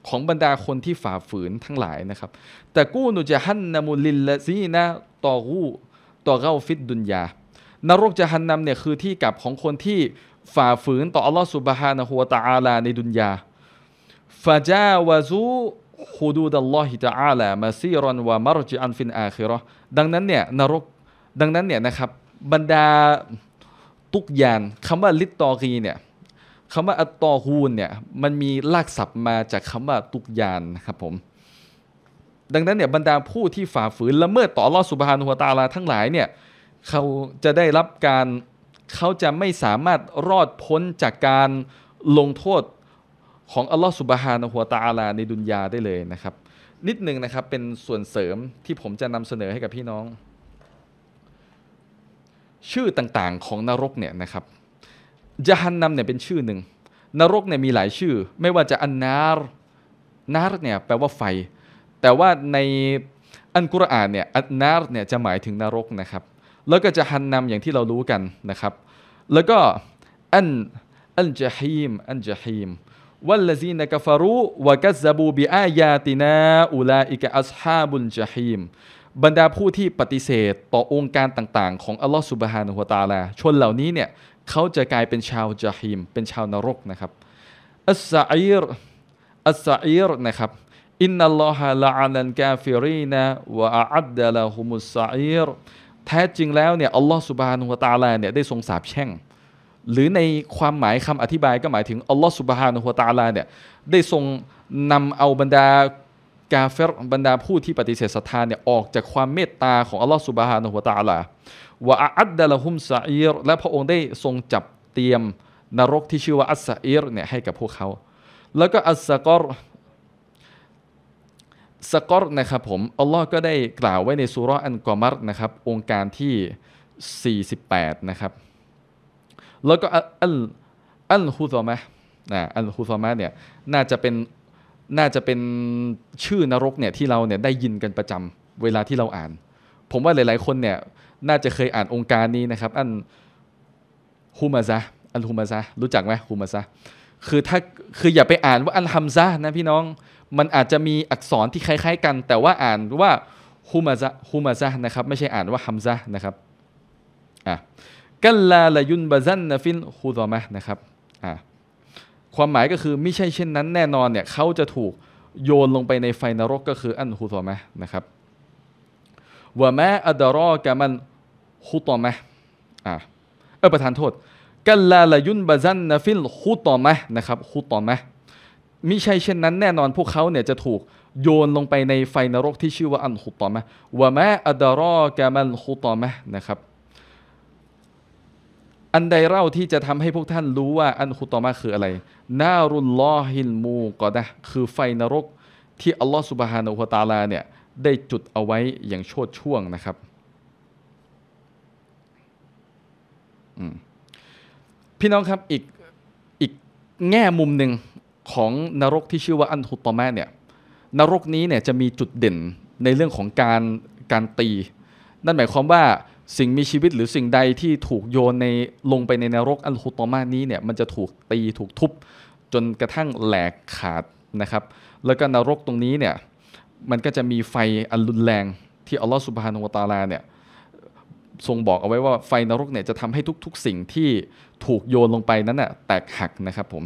ของบรรดาคนที่ฝ่าฝืนทั้งหลายนะครับแต่กู้นุจะหันนามุลินละซีนะตอรูตัวเก้าฟิดดุนยา นรกจะหันนำเนี่ยคือที่กลับของคนที่ฝ่าฝืนต่ออัลลอฮฺสุบฮานะฮูวะตะอาลาในดุนยาฟาจาวาซูฮูดูดัลลอฮิตะอาลามาซีรอนวามารจิอันฟินอาคิรอดังนั้นเนี่ยนรกดังนั้นเนี่ยนะครับบรรดาตุกยานคำว่าลิตตอรีเนี่ยคำว่าอัตตอฮูนเนี่ยมันมีลากศัพท์มาจากคำว่าตุกยานนะครับผมดังนั้นเนี่ยบรรดาผู้ที่ฝ่าฝืนละเมิดต่อลอสุบฮานุวตาลาทั้งหลายเนี่ยเขาจะได้รับการเขาจะไม่สามารถรอดพ้นจากการลงโทษของอัลลอฮฺสุบฮานะหัวตาลาในดุนยาได้เลยนะครับ นิดหนึ่งนะครับเป็นส่วนเสริมที่ผมจะนำเสนอให้กับพี่น้อง ชื่อต่างๆของนรกเนี่ยนะครับยะฮันนำเนี่ยเป็นชื่อหนึ่งนรกเนี่ยมีหลายชื่อ ไม่ว่าจะอันนาร นารเนี่ยแปลว่าไฟแต่ว่าในอันกุรอานเนี่ยอันนารเนี่ยจะหมายถึงนรกนะครับ แล้วก็จะฮันนำอย่างที่เรารู้กันนะครับแล้วก็อันอันจะฮิมอันจะฮิมวัลลซีนกฟารูวะกัซบูบิอายาตินาอุลาอิกะอัสฮาบุลจะฮิมบรรดาผู้ที่ปฏิเสธต่อองค์การต่างๆ ของอัลลอฮฺสุบฮานุฮตาลาชนเหล่านี้เนี่ยเขาจะกลายเป็นชาวจะฮิมเป็นชาวนรกนะครับ อัสซาอิรอัสซาอิรนะครับอินนัลลอฮะละอานันกาฟิรีนะวะอัดดะละฮุมุสซาอีรแท้จริงแล้วเนี่ยอัลลอฮ์สุบานุฮะตาลาเนี่ยได้ทรงสาปแช่ง หรือในความหมายคำอธิบาย ก็หมายถึงอัลลอฮ์สุบานุฮะตาลาเนี่ยได้ทรงนำเอาบรรดา กาเฟรบรรดาผู้ที่ปฏิเสธศรัทธาเนี่ยออกจากความเมตตาของอัลลอฮ์สุบานุฮะตาลาวะอัดดะละฮุมซาอีรและพระองค์ได้ทรงจับเตรียมนรกที่ชื่อว่าอัสซาอีรเนี่ยให้กับพวกเขา แล้วก็อัสซากรสกอร์นะครับ ผม อัลลอฮ์ก็ได้กล่าวไว้ในสุรอันกอมัรนะครับ องค์การที่ 48 นะครับ แล้วก็อัลอัลฮุซอมะนะอัลฮุซอมะเนี่ยน่าจะเป็นน่าจะเป็นชื่อนรกเนี่ยที่เราเนี่ยได้ยินกันประจำเวลาที่เราอ่าน ผมว่าหลายๆคนเนี่ยน่าจะเคยอ่านองค์การนี้นะครับอันฮูมาซะอันฮูมาซะรู้จักไหมฮูมาซะคือถ้าคืออย่าไปอ่านว่าอันฮัมซะนะพี่น้องมันอาจจะมีอักษรที่คล้ายๆกันแต่ว่าอ่านว่าฮุมาซะฮุมาซะนะครับไม่ใช่อ่านว่าฮัมซะนะครับอ่ะกัลลาลยุนบะซันนฟินฮูซอมะนะครับอ่ะความหมายก็คือไม่ใช่เช่นนั้นแน่นอนเนี่ยเขาจะถูกโยนลงไปในไฟนรกก็คืออันฮุซอมะนะครับวะมาอัดรอกะมันฮุตอมะอ่ะเออประธานโทษ กัลลาลยุนบะซันนฟินฮุตอมะนะครับฮุตอมะมิใช่เช่นนั้นแน่นอนพวกเขาเนี่ยจะถูกโยนลงไปในไฟนรก ที่ชื่อว่า อันฮุตอมะวะมะอัดารอกะมันฮุตอมะนะครับ อันใดเล่าที่จะทำให้พวกท่านรู้ว่า อันฮุตอมะคืออะไรนารุลลอฮินมูกอดะคือ ไฟนรก ที่อัลลอฮฺสุบฮานูฮุตาลาเนี่ยได้จุดเอาไว้อย่างโชดช่วงนะครับ พี่น้องครับอีกอีกแง่มุมหนึ่งของนรกที่ชื่อว่าอันทุตตมะเนี่ยนรกนี้เนี่ยจะมีจุดเด่นในเรื่องของการการตี นั่นหมายความว่าสิ่งมีชีวิตหรือสิ่งใดที่ถูกโยนในลงไปในนรกอันฮุตตมะนี้เนี่ยมันจะถูกตีถูกทุบ จนกระทั่งแหลกขาดนะครับ แล้วก็นรกตรงนี้เนี่ยมันก็จะมีไฟอันรุนแรงที่อัลลอฮฺสุบฮานุวตาลาเนี่ยทรงบอกเอาไว้ว่าไฟนรกเนี่ยจะทำให้ทุกๆสิ่งที่ถูกโยนลงไปนั้นน่ะแตกหักนะครับผม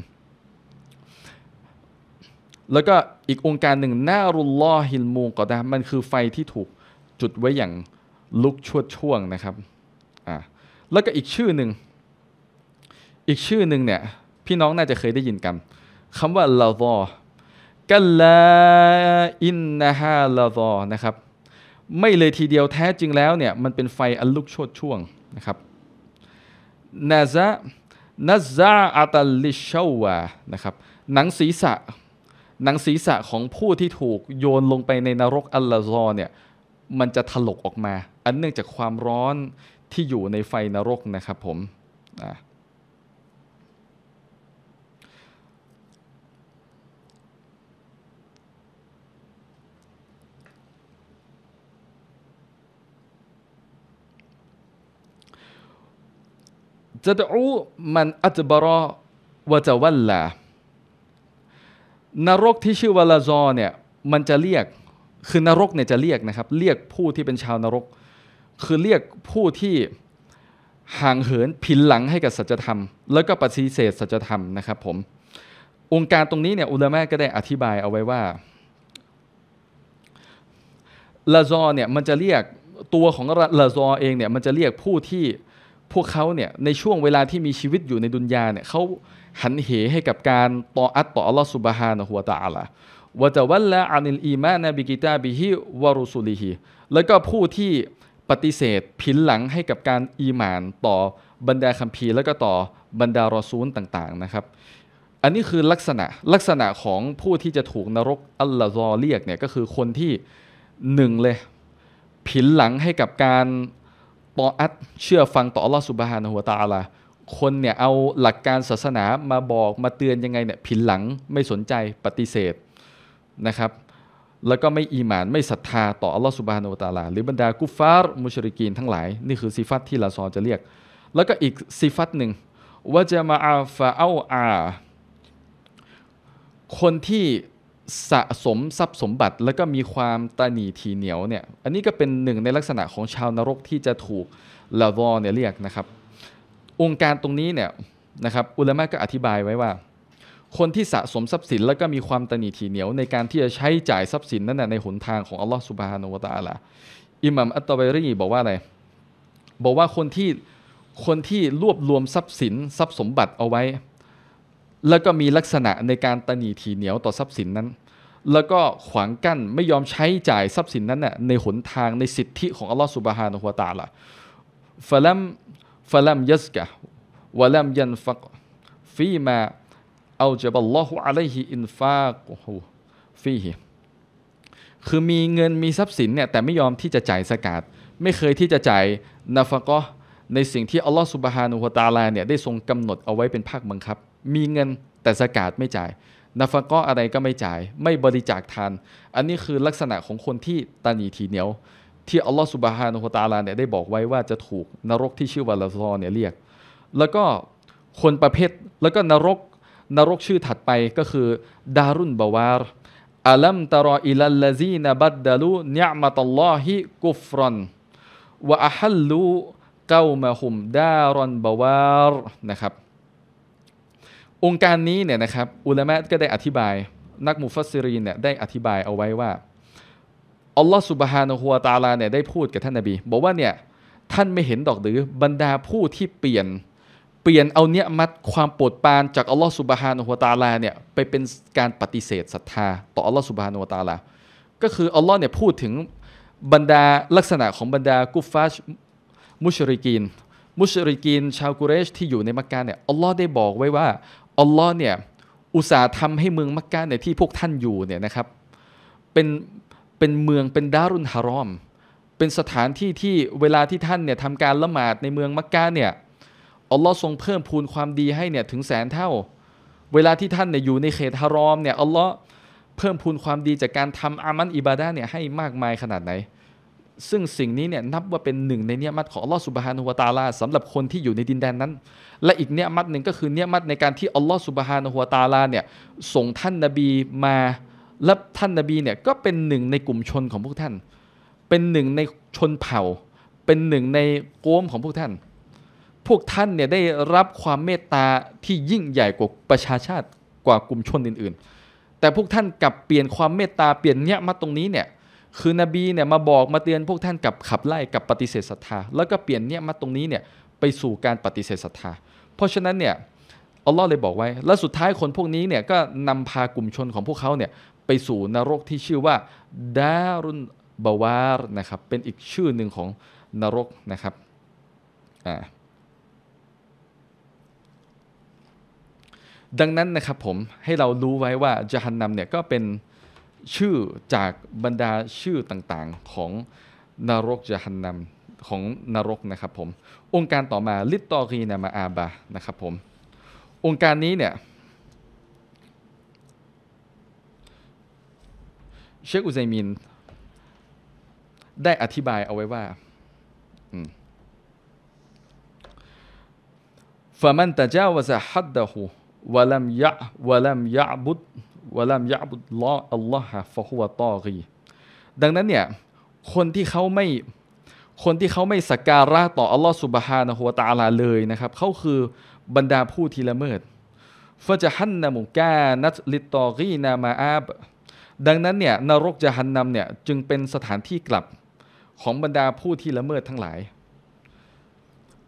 แล้วก็อีกองค์การหนึ่งนารุลลอฮิลมูกอดะมันคือไฟที่ถูกจุดไว้อย่างลุกชวดช่วงนะครับอ่าแล้วก็อีกชื่อหนึ่ง อีกชื่อหนึ่งเนี่ยพี่น้องน่าจะเคยได้ยินกัน คำว่าลาวอกัลลาอินนะฮะลาวอนะครับ ไม่เลยทีเดียวแท้จริงแล้วเนี่ยมันเป็นไฟอันลุกชดช่วงนะครับนาซะนาซาอัตลลิชาวานะครับ หนังศีรษะหนังศีรษะของผู้ที่ถูกโยนลงไปในนรกอัลลาซอเนี่ยมันจะถลกออกมา อันเนื่องจากความร้อนที่อยู่ในไฟนรกนะครับผมจะดูมันอัจบรอวะจะวัลลานรกที่ชื่อวาลาจอเนี่ยมันจะเรียกคือนรกเนี่ยจะเรียกนะครับเรียกผู้ที่เป็นชาวนรก คือเรียกผู้ที่ห่างเหินผินหลังให้กับสัจธรรม แล้วก็ปฏิเสธสัจธรรมนะครับผมองค์การตรงนี้เนี่ยอุลามะก็ได้อธิบายเอาไว้ว่าลาจอเนี่ยมันจะเรียกตัวของลาจอเองเนี่ยมันจะเรียกผู้ที่พวกเขาเนี่ยในช่วงเวลาที่มีชีวิตอยู่ในดุนยาเนี่ยเขาหันเหให้กับการต่ออัตต่ออัลลอฮฺสุบฮานะฮุวาตาอัลละวะจะวัลละอานิลอีมานะบิกิตาบิฮิวารุสุลีฮิ แล้วก็ผู้ที่ปฏิเสธผินหลังให้กับการอีหมานต่อบรรดาคัมภีร์แล้วก็ต่อบรรดารอซูลต่าง ๆนะครับ อันนี้คือลักษณะ ลักษณะของผู้ที่จะถูกนรกอัลลอฮ์เรียกเนี่ยก็คือคนที่หนึ่งเลยผินหลังให้กับการต่ออัตเชื่อฟังต่ออัลลอฮ์สุบฮานะฮุวาตาอัลลฺคนเนี่ยเอาหลักการศาสนามาบอกมาเตือนยังไงเนี่ยผินหลังไม่สนใจปฏิเสธนะครับ แล้วก็ไม่อีหมาน ไม่ศรัทธา ต่ออัลลอฮฺสุบฮานุตาลา หรือบรรดา กุฟาร์ มุชริกีนทั้งหลาย นี่คือซิฟัตที่ลาซอจะเรียก แล้วก็อีกซิฟัตหนึ่งว่าจะมาอาฟาเอาอา คนที่สะสมทรัพย์สมบัติแล้วก็มีความตาหนีทีเหนียวเนี่ยอันนี้ก็เป็นหนึ่งในลักษณะของชาวนรกที่จะถูกลาวอเนี่ยเรียกนะครับองค์การตรงนี้เนี่ยนะครับอุลามะก็อธิบายไว้ว่า คนที่สะสมทรัพย์สิน แล้วก็มีความตนีถี่เหนียวในการที่จะใช้จ่ายทรัพย์สินนั้นในหนทางของอัลลอฮฺสุบฮานุวะตาละอิหมัมอัตตบรี บอกว่าอะไรบอกว่าคนที่คนที่รวบรวมทรัพย์สินทรัพย์สมบัติเอาไว้ แล้วก็มีลักษณะในการตนีถี่เหนียวต่อทรัพย์สินนั้น แล้วก็ขวางกั้นไม่ยอมใช้จ่ายทรัพย์สินนั้นน่ในหนทางในสิทธิของอัลลอฮฺสุบฮานุวะตาละฟะลัมฟะลัมยัสกะวะลัมยันฟักฟีมาเอาจะบัลลอฮุอะลัยฮิอินฟากฮูฟีฮิคือมีเงินมีทรัพย์สินเนี่ยแต่ไม่ยอมที่จะจ่ายสกาด ไม่เคยที่จะจ่าย นาฟากอในสิ่งที่อัลลอฮฺสุบฮานุฮตาลาเนี่ยได้ทรงกำหนดเอาไว้เป็นภาคบังคับ มีเงินแต่สกาดไม่จ่าย นาฟากออะไรก็ไม่จ่าย ไม่บริจาคทาน อันนี้คือลักษณะของคนที่ตันีทีเหนียวที่อัลลอฮฺสุบฮานุฮตาลาเนี่ยได้บอกไว้ว่าจะถูกนรกที่ชื่อวาลาซอเนี่ยเรียก แล้วก็คนประเภทแล้วก็นรกนรกชื่อถัดไปก็คือดารุนบาวารอัลัมตารออิลลลซีนบัดดลูเนยมัตัลลอฮิกุฟรันวะอัฮัลลูเกามาหุมดารอนบาวารนะครับ องค์การนี้เนี่ยนะครับอุลามะก็ได้อธิบาย นักมุฟัสซิรีนเนี่ยได้อธิบายเอาไว้ว่าอัลลอฮฺสุบฮานะฮัวตาลาเนี่ยได้พูดกับท่านนาบี บอกว่าเนี่ยท่านไม่เห็นดอกหรือบรรดาผู้ที่เปลี่ยน เปลี่ยนเอาเนี้ยมัดความโปรดปานจาก อัลลอฮฺสุบฮานะฮัวตาลาเนี่ยไปเป็นการปฏิเสธศรัทธา ต่ออัลลอฮฺสุบฮานะฮัวตาลา ก็คืออัลลอฮ์เนี่ยพูดถึงบรรดาลักษณะของบรรดากุฟาช มุชริกีน มุชริกีน ชาวกุเรชที่อยู่ในมักกะเนี่ยอัลลอฮ์ได้บอกไว้ว่า อัลลอฮ์เนี่ยอุตส่าห์ทำให้เมืองมักกะเนี่ยที่พวกท่านอยู่เนี่ยนะครับเป็นเป็นเมืองเป็นดารุนฮารอม เป็นสถานที่ที่เวลาที่ท่านเนี่ยทำการละหมาดในเมืองมักกะเนี่ยอัลลอฮ์ทรงเพิ่มพูนความดีให้เนี่ยถึงแสนเท่า เวลาที่ท่านเนี่ยอยู่ในเขตฮารอมเนี่ยอัลลอฮ์เพิ่มพูนความดีจากการทำอามันอิบาดาเนี่ยให้มากมายขนาดไหน ซึ่งสิ่งนี้เนี่ยนับว่าเป็นหนึ่งในเนียมัดของอัลลอฮ์สุบฮานุวาตาลาสำหรับคนที่อยู่ในดินแดนนั้น และอีกเนียมัดหนึ่งก็คือเนียมัดในการที่อัลลอฮ์สุบฮานุวาตาลาเนี่ยส่งท่านนบีมาและท่านนาบีเนี่ยก็เป็นหนึ่งในกลุ่มชนของพวกท่าน เป็นหนึ่งในชนเผ่า เป็นหนึ่งในโกมของพวกท่าน พวกท่านเนี่ยได้รับความเมตตาที่ยิ่งใหญ่กว่าประชาชาติกว่ากลุ่มชนอื่นๆ แต่พวกท่านกลับเปลี่ยนความเมตตาเปลี่ยนเนี่ยมาตรงนี้เนี่ย คือนบีเนี่ยมาบอกมาเตือนพวกท่านกับขับไล่กับปฏิเสธศรัทธา แล้วก็เปลี่ยนเนี่ยมาตรงนี้เนี่ยไปสู่การปฏิเสธศรัทธา เพราะฉะนั้นเนี่ยอัลลอฮ์เลยบอกไว้ และสุดท้ายคนพวกนี้เนี่ยก็นำพากลุ่มชนของพวกเขาเนี่ยไปสู่นรกที่ชื่อว่า ดารุนบาวารนะครับเป็นอีกชื่อหนึ่งของนรกนะครับดังนั้นนะครับผมให้เรารู้ไว้ว่าจฮันนัมเนี่ยก็เป็นชื่อจากบรรดาชื่อต่างๆของนรกจฮันนัมของนรกนะครับผมองค์การต่อมาลิตตอรีนามาอาบานะครับผมองค์การนี้เนี่ยเชคอุซมิน ได้อธิบายเอาไว้ว่าฟะมันตะจาวะซะฮัดดะฮูวะลัมยะวะลัมยะบุดวะลัมยะบุดลออัลลอฮะฟะฮุวะตอกีดังนั้นเนี่ยคนที่เขาไม่คนที่เขาไม่สักการะต่ออัลลอฮ์สุบฮานะฮูวตาลาเลยนะครับเขาคือบรรดาผู้ที่ละเมิดฟะจะฮันนะมุกานัตลิตตอกีนามาอาบดังนั้นเนี่ยนรกจะหันนำเนี่ยจึงเป็นสถานที่กลับของบรรดาผู้ที่ละเมิดทั้งหลาย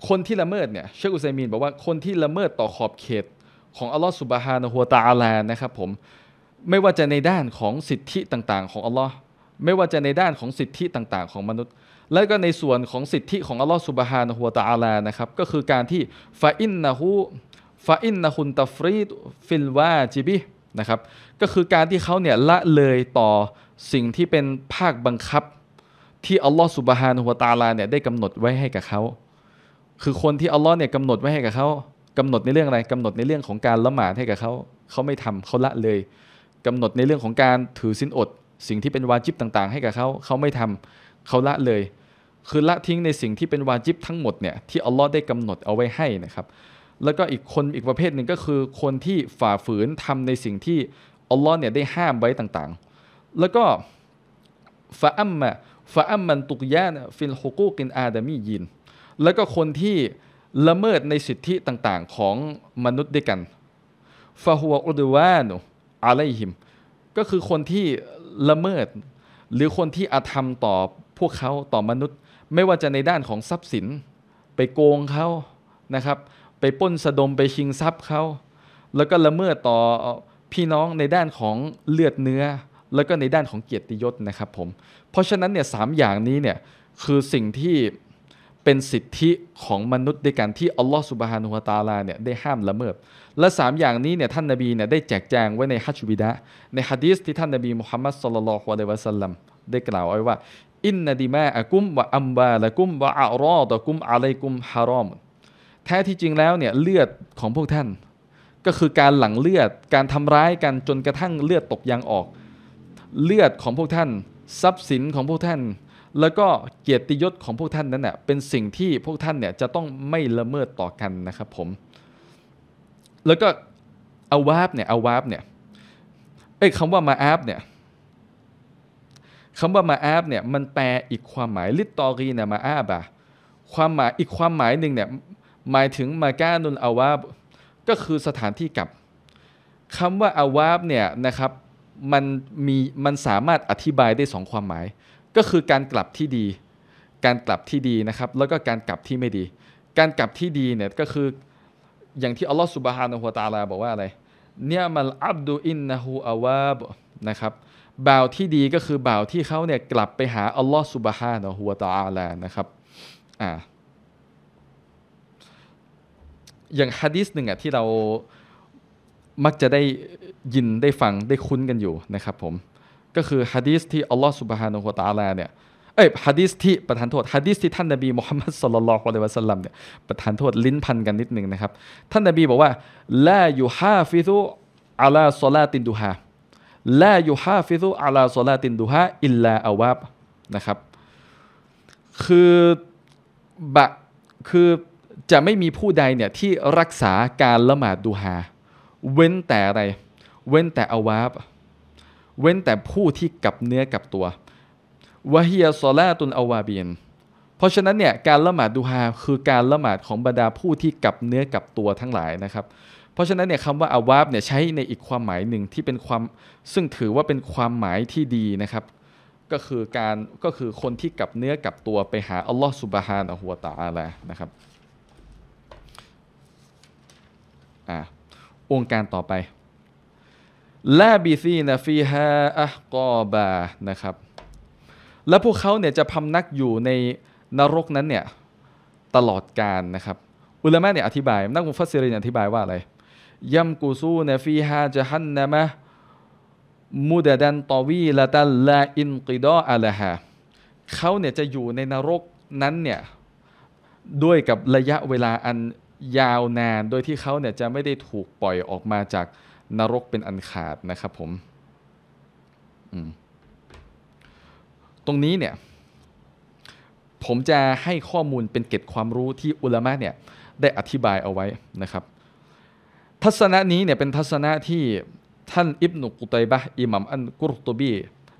คนที่ละเมิดเนี่ยเชคอุซัยมีนบอกว่าคนที่ละเมิดต่อขอบเขตของอัลลอฮ์สุบฮานะฮัวตาอาลานะครับ ผมไม่ว่าจะในด้านของสิทธิต่าง ๆของอัลลอฮ์ไม่ว่าจะในด้านของสิทธิต่างๆของมนุษย์ และก็ในส่วนของสิทธิของอัลลอฮ์สุบฮานะฮัวตาอาลานะครับก็คือการที่ฟาอินนะฮูฟาอินนะฮุนตะฟรีดฟิลวาจิบินะครับก็คือการที่เขาเนี่ยละเลยต่อสิ่งที่เป็นภาคบังคับที่อัลลอฮฺสุบฮานุฮวตาลาเนี่ยได้กำหนดไว้ให้กับเขาคือคนที่อัลลอฮ์เนี่ยกำหนดไว้ให้กับเขากำหนดในเรื่องอะไรกำหนดในเรื่องของการละหมาดให้กับเขาเขาไม่ทำเขาละเลย กำหนดในเรื่องของการถือสินอด สิ่งที่เป็นวาจิบต่างๆให้กับเขา เขาไม่ทำเขาละเลย คือละทิ้งในสิ่งที่เป็นวาจิบทั้งหมดเนี่ยที่อัลลอฮ์ได้กำหนดเอาไว้ให้นะครับ แล้วก็อีกคนอีกประเภทหนึ่งก็คือ คนที่ฝ่าฝืนทำในสิ่งที่อัลลอฮ์เนี่ยได้ห้ามไว้ต่างๆ แล้วก็ฟาอัมมะฟาอัมมันตุกยานฟิลฮุกูกินอาดามียิน แล้วก็คนที่ละเมิดในสิทธิต่างๆ ของมนุษย์ด้วยกันฟาฮัวอุดวานุอะไลฮิม ก็คือคนที่ละเมิด หรือคนที่อาธรรมต่อพวกเขาต่อมนุษย์ ไม่ว่าจะในด้านของทรัพย์สิน ไปโกงเขานะครับ ไปป้นสะดมไปชิงทรัพย์เขาแล้วก็ละเมิดต่อพี่น้องในด้านของเลือดเนื้อแล้วก็ในด้านของเกียรติยศนะครับผม เพราะฉะนั้นเนี่ยสามอย่างนี้เนี่ยคือสิ่งที่เป็นสิทธิของมนุษย์ด้วยกันที่อัลลอฮฺสุบฮานุฮตาลาเนี่ยได้ห้ามละเมิดและสามอย่างนี้เนี่ยท่านนาบีเนี่ยได้แจกแจงไว้ในฮัจบิดะในฮะดีสที่ท่านนาบีมุฮัมมัดสุลลัลฮวะเลวะสัลลัมได้กล่าวไว้ว่า อินนดีมาอะกุมวะอัมบาละกุมวะอารอดะกุมอะไลกุมฮารอม แท้ที่จริงแล้วเนี่ยเลือดของพวกท่านก็คือการหลั่งเลือด การทำร้ายกันจนกระทั่งเลือดตกยางออก เลือดของพวกท่าน ทรัพย์สินของพวกท่าน แล้วก็เกียรติยศของพวกท่านนั้นเน่ยเป็นสิ่งที่พวกท่านเนี่ยจะต้องไม่ละเมิดต่อกันนะครับผม แล้วก็อาวาบเนี่ยอาวาบเนี่ย เอ้ยคำว่ามาอาบเนี่ยคำว่ามาอาบเนี่ยมันแปลอีกความหมายลิตตอรีเนี่ยมาอาบอะความหมายอีกความหมายหนึ่งเนี่ยหมายถึงมาก้านุนอาวาบก็คือสถานที่กลับคำว่าอาวาบเนี่ยนะครับมันมีมันสามารถอธิบายได้สองความหมาย ก็คือการกลับที่ดี การกลับที่ดีนะครับ แล้วก็การกลับที่ไม่ดี การกลับที่ดีเนี่ยก็คืออย่างที่อัลลอฮฺสุบฮานะฮัวตาลาบอกว่าอะไร เนี่ยมันอับดูอินนะฮูอาวาบนะครับบ่าวที่ดีก็คือ บ่าวที่เขาเนี่ยกลับไปหาอัลลอฮฺสุบฮานะฮัวตาลานะครับ อ่าอย่างฮะดีสหนึ่งอ่ะที่เรามักจะได้ยินได้ฟังได้คุ้นกันอยู่นะครับผม ก็คือฮะดีสที่อัลลอฮฺสุบฮานุฮุตาลาเนี่ยเอ้ยฮะดีสที่ประทานโทษฮะดีสที่ ท่านนบีมุฮัมมัดสุลลัลขอเอะลัยวะสัลลัมเนี่ยประทานโทษลิ้นพันกันนิดนึงนะครับ ท่านนบีบอกว่าลายูฮาฟิซุอัลลาซอลาตินดูฮาลายูฮาฟิซุอัลาซอลาตินดูฮาอิลลาอาวาบนะครับ คือบะคือจะไม่มีผู้ใดเนี่ยที่รักษาการละหมาด ดูฮาเว้นแต่อะไร เว้นแต่อาวาบ เว้นแต่ผู้ที่กับเนื้อกับตัววะฮียซอลาตุนอาวาบีนเพราะฉะนั้นเนี่ยการละหมาดดูฮาคือการละหมาดของบรรดาผู้ที่กับเนื้อกับตัวทั้งหลายนะครับ เพราะฉะนั้นเนี่ยคำว่าอาวาบเนี่ยใช้ในอีกความหมายหนึ่งที่เป็นความซึ่งถือว่าเป็นความหมายที่ดีนะครับ ก็คือการก็คือคนที่กับเนื้อกับตัวไปหาอัลลอฮฺสุบฮานะฮุวาตาอะไรนะครับอ่าองค์การต่อไปลาบีซีนะฟีฮาอะกอบานะครับและพวกเขาเนี่ยจะพำนักอยู่ในนรกนั้นเนี่ยตลอดกาลนะครับอุลามะเนี่ยอธิบาย นักมุฟัสซิรินอธิบายว่าอะไรยัมกูซูนะฟีฮาจะฮันนะมะมูดดันตอวีละตันลาอินกิดออะลาฮาเขาเนี่ยจะอยู่ในนรกนั้นเนี่ยด้วยกับระยะเวลาอันยาวนานโดยที่เขาเนี่ยจะไม่ได้ถูกปล่อยออกมาจากนรกเป็นอันขาดนะครับผมตรงนี้เนี่ย ผมจะให้ข้อมูลเป็นเก็บความรู้ที่อุลามะเนี่ยได้อธิบายเอาไว้นะครับ ทัศนะนี้เนี่ยเป็นทัศนะที่ท่านอิบนุกุตัยบะอิหมัมอันกุรตบี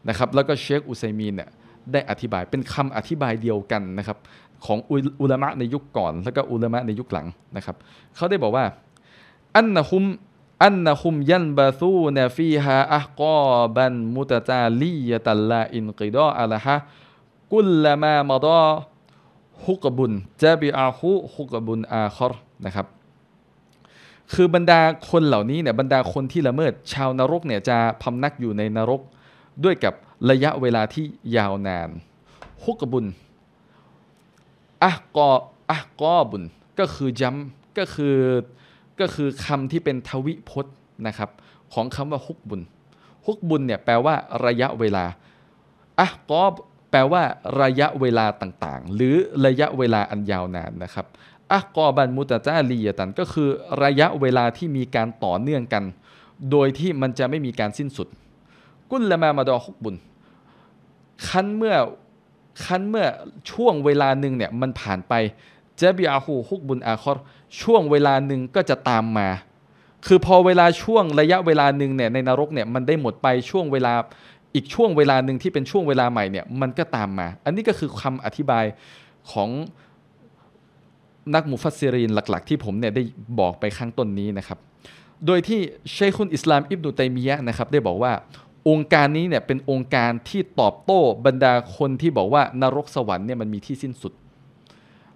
นะครับแล้วก็เชคอุไซมีนเนี่ย ได้อธิบายเป็นคำอธิบายเดียวกันนะครับของอุลามะในยุคก่อน แล้วก็อุลามะในยุคหลังนะครับเขาได้บอกว่าอันนะคุมอันนะคุมยันบาซูนฟีฮาอักอบันมุตจาลียตัลลาอินกิดออะลาฮะกุลละมามดอฮุกบุนจะบิอาฮุฮุกบุนอาคอรนะครับคือบรรดาคนเหล่านี้เนี่ยบรรดาคนที่ละเมิด ชาวนรกเนี่ยจะพำนักอยู่ในนรก ด้วยกับระยะเวลาที่ยาวนานฮุกบุญอะกออะกอบุนก็คือย้ำก็คือ ก็คือคำที่เป็นทวิพจน์นะครับ ของคำว่าฮุกบุนฮุกบุนเนี่ยแปลว่าระยะเวลาอะกอบแปลว่าระยะเวลาต่างๆ หรือระยะเวลาอันยาวนานนะครับอะกอบันมุตจาลียตัน ก็คือระยะเวลาที่มีการต่อเนื่องกัน โดยที่มันจะไม่มีการสิ้นสุด กุลละมามาดอฮุกบุนคั้นเมื่อคั้นเมื่อช่วงเวลาหนึ่งเนี่ยมันผ่านไปเจบิอาหูฮุกบุญอาคอรช่วงเวลาหนึ่งก็จะตามมา คือพอเวลาช่วงระยะเวลาหนึ่งเนี่ยในนรกเนี่ยมันได้หมดไปช่วงเวลาอีกช่วงเวลาหนึ่งที่เป็นช่วงเวลาใหม่เนี่ยมันก็ตามมา อันนี้ก็คือคำอธิบายของนักมุฟัสซรินหลักๆ ที่ผมเนี่ยได้บอกไปข้างต้นนี้นะครับ โดยที่เชคุนอิสลามอิบนุตัยมียะนะครับ ได้บอกว่าองค์การนี้เนี่ยเป็นองค์การที่ตอบโต้บรรดาคนที่บอกว่านรกสวรรค์เนี่ยมันมีที่สิ้นสุด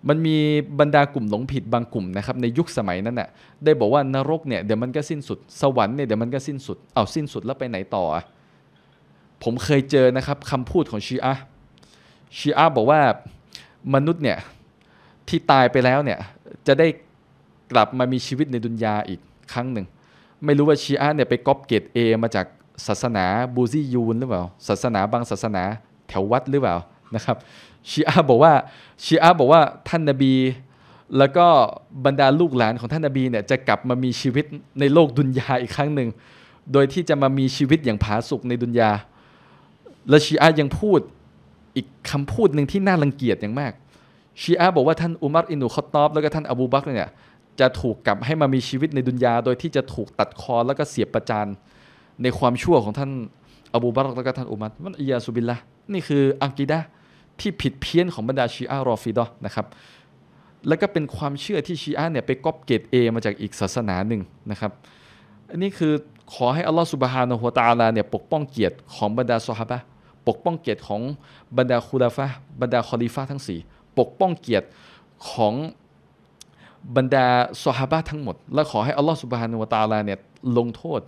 มันมีบรรดากลุ่มหลงผิดบางกลุ่มนะครับในยุคสมัยนั้นน่ะได้บอกว่านรกเนี่ยเดี๋ยวมันก็สิ้นสุด สวรรค์เนี่ยเดี๋ยวมันก็สิ้นสุด เอาสิ้นสุดแล้วไปไหนต่อ ผมเคยเจอนะครับคำพูดของชีอะชีอะบอกว่ามนุษย์เนี่ยที่ตายไปแล้วเนี่ยจะได้กลับมามีชีวิตในดุนยาอีกครั้งหนึ่ง ไม่รู้ว่าชีอะเนี่ยไปก๊อปเกตเอมาจากศาสนาบูซี่ยูนหรือเปล่าศาสนาบางศาสนาแถววัดหรือเปล่านะครับชีอะบอกว่าชีอะบอกว่าท่านนบี แล้วก็บรรดาลูกหลานของท่านนบีเนี่ยจะกลับมามีชีวิตในโลกดุนยาอีกครั้งหนึ่งโดยที่จะมามีชีวิตอย่างผาสุกในดุนยาและชีอะยังพูดอีกคำพูดหนึ่งที่น่ารังเกียจอย่างมาก ชีอะบอกว่าท่านอุมัรอินุคอตอบ แล้วก็ท่านอบูบักเนี่ยจะถูกกลับให้มามีชีวิตในดุนยาโดยที่จะถูกตัดคอแล้วก็เสียบประจานในความชั่วของท่านอบูบักและก็ท่านอุมัตมันอียาสุบิลละนี่คืออังกีดะที่ผิดเพี้ยนของบรรดาชีอะรอฟิดอนะครับแล้วก็เป็นความเชื่อที่ชีอะเนี่ยไปก๊อปเกตเอ มาจากอีกศาสนาหนึ่งนะครับอันนี้คือขอให้ อัลลอฮฺสุบฮานะฮุวตาลาเนี่ยปกป้องเกียรติของบรรดาซอฮาบะปกป้องเกียรติของบรรดาคูดาฟะบรรดาคอลิฟะทั้ง4ปกป้องเกียรติของบรรดาซอฮาบะทั้งหมดและขอให้อัลลอฮฺสุบฮานะฮุวตาลาเนี่ยลงโทษ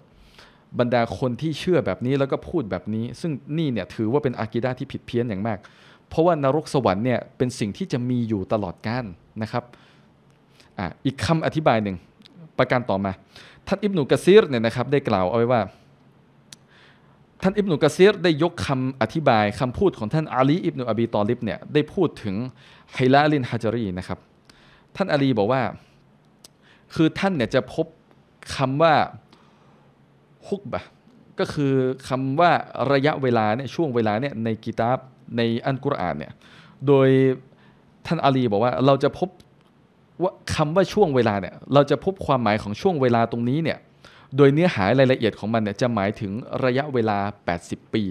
บรรดาคนที่เชื่อแบบนี้แล้วก็พูดแบบนี้ ซึ่งนี่เนี่ยถือว่าเป็นอากิดาที่ผิดเพี้ยนอย่างมาก เพราะว่านรกสวรรค์เนี่ยเป็นสิ่งที่จะมีอยู่ตลอดกาลนะครับออีกคำอธิบายหนึ่งประการต่อมา ท่านอิบนุกะซีรเนี่ยนะครับได้กล่าวเอาไว้ว่า ท่านอิบนุกะซีรได้ยกคำอธิบาย คำพูดของท่านอาลีอิบนุอบีตอลิบเนี่ยได้พูดถึงไฮลาลินฮะจารีนะครับ ท่านอาลีบอกว่า คือท่านเนี่ยจะพบคำว่าฮุกบะก็คือคำว่าระยะเวลาเนี่ยช่วงเวลาเนี่ยในกีตาบในอันกุรอานเนี่ยโดยท่านอาลีบอกว่า เราจะพบว่าคำว่าช่วงเวลาเนี่ยเราจะพบความหมายของช่วงเวลาตรงนี้เนี่ยโดยเนื้อหารายละเอียดของมันเนี่ยจะหมายถึงระยะเวลา 80 ปี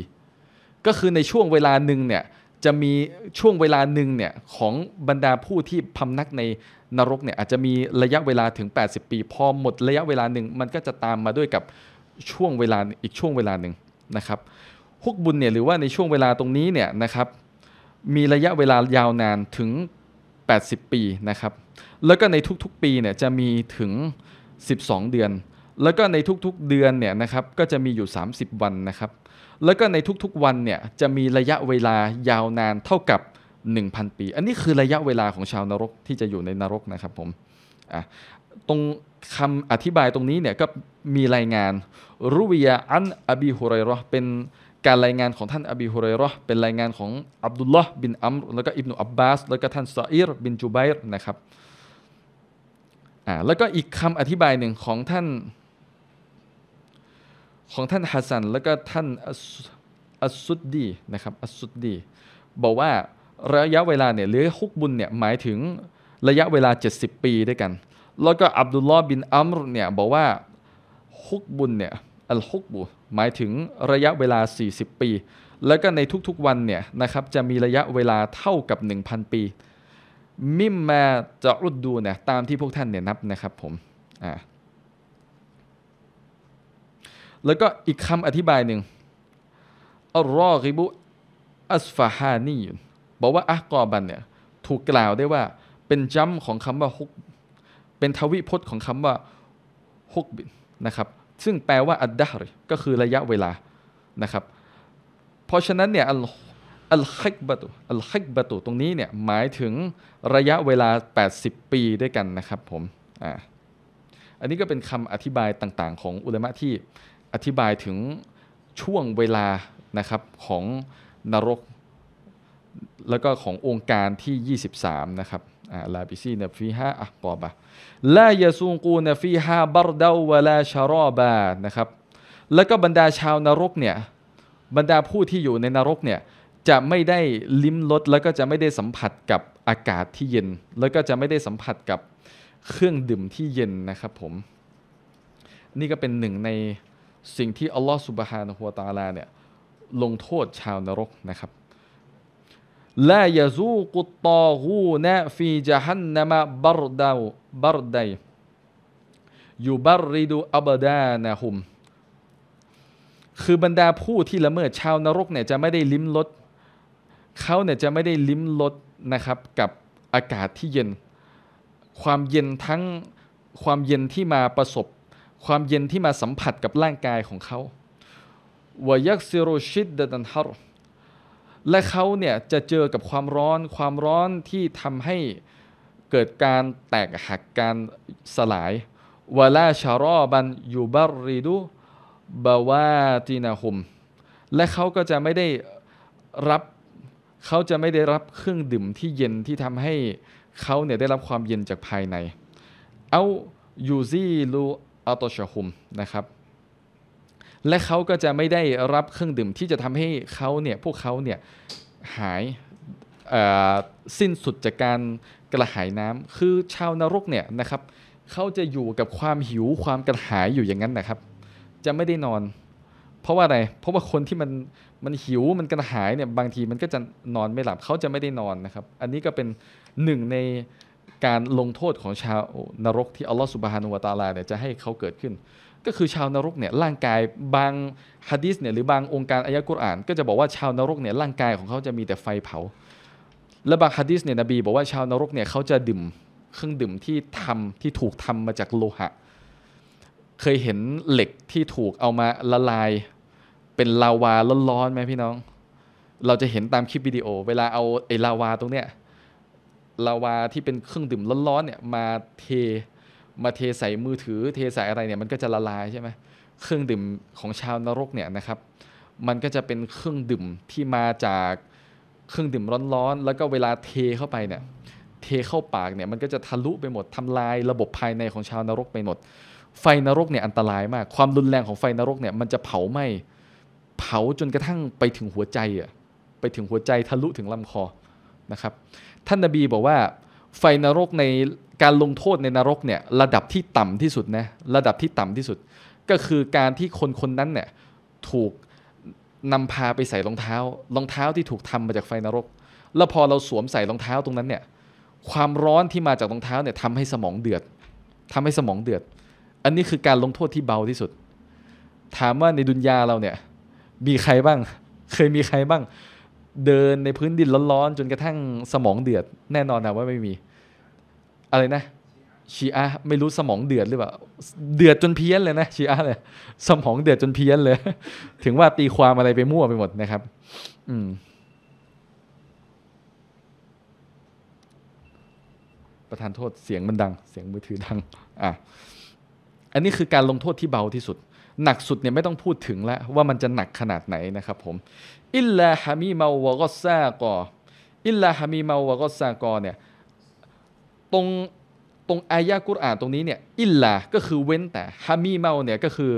ก็คือในช่วงเวลาหนึ่งเนี่ยจะมีช่วงเวลาหนึ่งเนี่ยของบรรดาผู้ที่พำนักในนรกเนี่ยอาจจะมีระยะเวลาถึง 80 ปี พอหมดระยะเวลาหนึ่งมันก็จะตามมาด้วยกับช่วงเวลาอีกช่วงเวลาหนึ่งนะครับฮุกบุญเนี่ยหรือว่าในช่วงเวลาตรงนี้เนี่ยนะครับมีระยะเวลายาวนานถึง 80 ปีนะครับแล้วก็ในทุกๆปีเนี่ยจะมีถึง 12 เดือน แล้วก็ในทุกๆเดือนเนี่ยนะครับก็จะมีอยู่ 30 วันนะครับแล้วก็ในทุกๆวันเนี่ยจะมีระยะเวลายาวนานเท่ากับ 1,000 ปี อันนี้คือระยะเวลาของชาวนรกที่จะอยู่ในนรกนะครับผมตรงคำอธิบายตรงนี้เนี่ยก็มีรายงาน รุวียอันอบีฮุไรรอเป็นการรายงานของท่านอบีฮุเรรอเป็นรายงาน ของอับดุลลอฮ์บินอัมแล้วก็อิบนุอับบาสแล้วก็ท่านซาอิรบินจูไบร์นะครับอ่าแล้วก็อีกคำอธิบายหนึ่งของท่านของท่านฮัสซัน แล้วก็ท่านอัสซุดดีนะครับอัสซุดดี บอกว่าระยะเวลาเนี่ยหรือฮุกบุญเนี่ยหมายถึงระยะเวลา 70 ปีด้วยกันแล้วก็อับดุลลอฮ์บินอัมรเนี่ยบอกว่า ฮุกบุญเนี่ยอัลฮุกบุ หมายถึงระยะเวลา 40 ปี แล้วก็ในทุกๆวันเนี่ยนะครับจะมีระยะเวลาเท่ากับ 1,000 ปี มิมมาจะรุดดูเนี่ยตามที่พวกท่านเนี่ยนับนะครับผมอ่าแล้วก็อีกคำอธิบายหนึ่งอัลรอกิบุ อัสฟาฮานีบอกว่าอักกอบันเนี่ยถูกกล่าวได้ว่าเป็นจำของคำว่าฮุกเป็นทวิพจน์ของคำว่าฮกบินนะครับซึ่งแปลว่า อัดดาร์ก็คือระยะเวลานะครับ เพราะฉะนั้นเนี่ยอัลฮิกบะตุอัลฮิกบะตุตรงนี้เนี่ยหมายถึงระยะเวลา 80 ปีด้วยกันนะครับผมอ่าอันนี้ก็เป็นคำอธิบายต่างๆของอุลามะที่อธิบายถึงช่วงเวลานะครับของนรก แล้วก็ขององค์การที่ 23 นะครับลาบิซีนฟีฮาอักอบะลายซูกูนฟีฮาบารดาวลาชารอบานะครับแล้วก็บรรดาชาวนรกเนี่ยบรรดาผู้ที่อยู่ในนรกเนี่ยจะไม่ได้ลิ้มรสแล้วก็จะไม่ได้สัมผัสกับ อากาศที่เย็น แล้วก็จะไม่ได้สัมผัสกับ เครื่องดื่มที่เย็นนะครับผมนี่ก็เป็นหนึ่งในสิ่งที่อัลลอฮฺสุบฮานะฮุวาตาลาเนี่ยลงโทษชาวนรกนะครับลายซูกุตตอฮูนะฟีจฮันนามะบรดาวบรไดยูบาริดูอับดานะฮุมคือบรรดาผู้ที่ละเมิดชาวนรกเนี่ยจะไม่ได้ลิ้มรสเขาเนี่ยจะไม่ได้ลิ้มรสนะครับกับอากาศที่เย็น ความเย็นทั้ง ความเย็นที่มาประสบ ความเย็นที่มาสัมผัสกับร่างกายของเขาวยักซิโรชิดดันฮารและเขาเนี่ยจะเจอกับความร้อนความร้อนที่ทำให้เกิดการแตกหักการสลายวลาชารอบันยูบรริดูบาวาตินาหุมและเขาก็จะไม่ได้รับเขาจะไม่ได้รับเครื่องดื่มที่เย็นที่ทำให้เขาเนี่ยได้รับความเย็นจากภายในเอายูซีลูอัตชะหุมนะครับและเขาก็จะไม่ได้รับเครื่องดื่มที่จะทำให้เขาเนี่ย พวกเขาเนี่ยหายสิ้นสุดจากการกระหายน้ำคือชาวนรกเนี่ยนะครับเขาจะอยู่กับความหิวความกระหายอยู่อย่างนั้นนะครับ จะไม่ได้นอน เพราะว่าอะไร เพราะว่าคนที่มันมันหิวมันกระหายเนี่ยบางทีมันก็จะนอนไม่หลับเขาจะไม่ได้นอนนะครับ อันนี้ก็เป็นหนึ่งในการลงโทษของชาวนรกที่อัลลอฮฺสุบฮานุวาตาลาเนี่ยจะให้เขาเกิดขึ้นก็คือชาวนรกเนี่ยร่างกายบางฮะดีษเนี่ยหรือบางองค์การอายะกุรอาน ก็จะบอกว่าชาวนรกเนี่ยร่างกายของเขาจะมีแต่ไฟเผาและบางฮะดีษเนี่ยนบี บอกว่าชาวนรกเนี่ยเขาจะดื่มเครื่องดื่มที่ทำที่ถูกทำมาจากโลหะเคยเห็นเหล็กที่ถูกเอามาละลายเป็นลาวาร้อนๆไหมพี่น้อง เราจะเห็นตามคลิปวิดีโอ เวลาเอาไอ้ลาวาตรงเนี้ยลาวาที่เป็นเครื่องดื่มร้อนๆเนี่ยมาเทมาเทใส่มือถือ เทใส่อะไรเนี่ยมันก็จะละลายใช่ไหมเครื่องดื่มของชาวนรกเนี่ยนะครับ มันก็จะเป็นเครื่องดื่มที่มาจาก เครื่องดื่มร้อนๆ แล้วก็เวลาเทเข้าไปเนี่ยเทเข้าปากเนี่ยมันก็จะทะลุไปหมดทำลายระบบภายในของชาวนรกไปหมด ไฟนรกเนี่ยอันตรายมากความรุนแรงของไฟนรกเนี่ย มันจะเผาไหมเผาจนกระทั่งไปถึงหัวใจอ่ะไปถึงหัวใจทะลุถึงลำคอนะครับ ท่านนาบีบอกว่า ไฟนรกในการลงโทษในนรกเนี่ยระดับที่ต่ำที่สุดนะระดับที่ต่ำที่สุด ก็คือการที่คนคนนั้นเนี่ยถูกนำพาไปใส่รองเท้ารองเท้าที่ถูกทำมาจากไฟนรก แล้วพอเราสวมใส่รองเท้าตรงนั้นเนี่ยความร้อนที่มาจากรองเท้าเนี่ยทำให้สมองเดือด ทำให้สมองเดือด อันนี้คือการลงโทษที่เบาที่สุด ถามว่าในดุนยาเราเนี่ยมีใครบ้างเคยมีใครบ้าง เดินในพื้นดินร้อนๆจนกระทั่งสมองเดือดแน่นอนนะว่าไม่มีอะไรนะ ชีอะไม่รู้สมองเดือดหรือเปล่า เดือดจนเพี้ยนเลยนะ ชีอะเลยสมองเดือดจนเพี้ยนเลย ถึงว่าตีความอะไรไปมั่วไปหมดนะครับ อืมประธานโทษเสียงมันดัง เสียงมือถือดังอ่ะอันนี้คือการลงโทษที่เบาที่สุด หนักสุดเนี่ยไม่ต้องพูดถึงแล้ว ว่ามันจะหนักขนาดไหนนะครับผม อิลลาฮามีมาวะกอซากออิลลาฮามีมาวะกอซากอเนี่ยตรงตรงอายะกุรอานตรงนี้เนี่ยอิลลาก็คือเว้นแต่ฮามีเมาเนี่ยก็คือ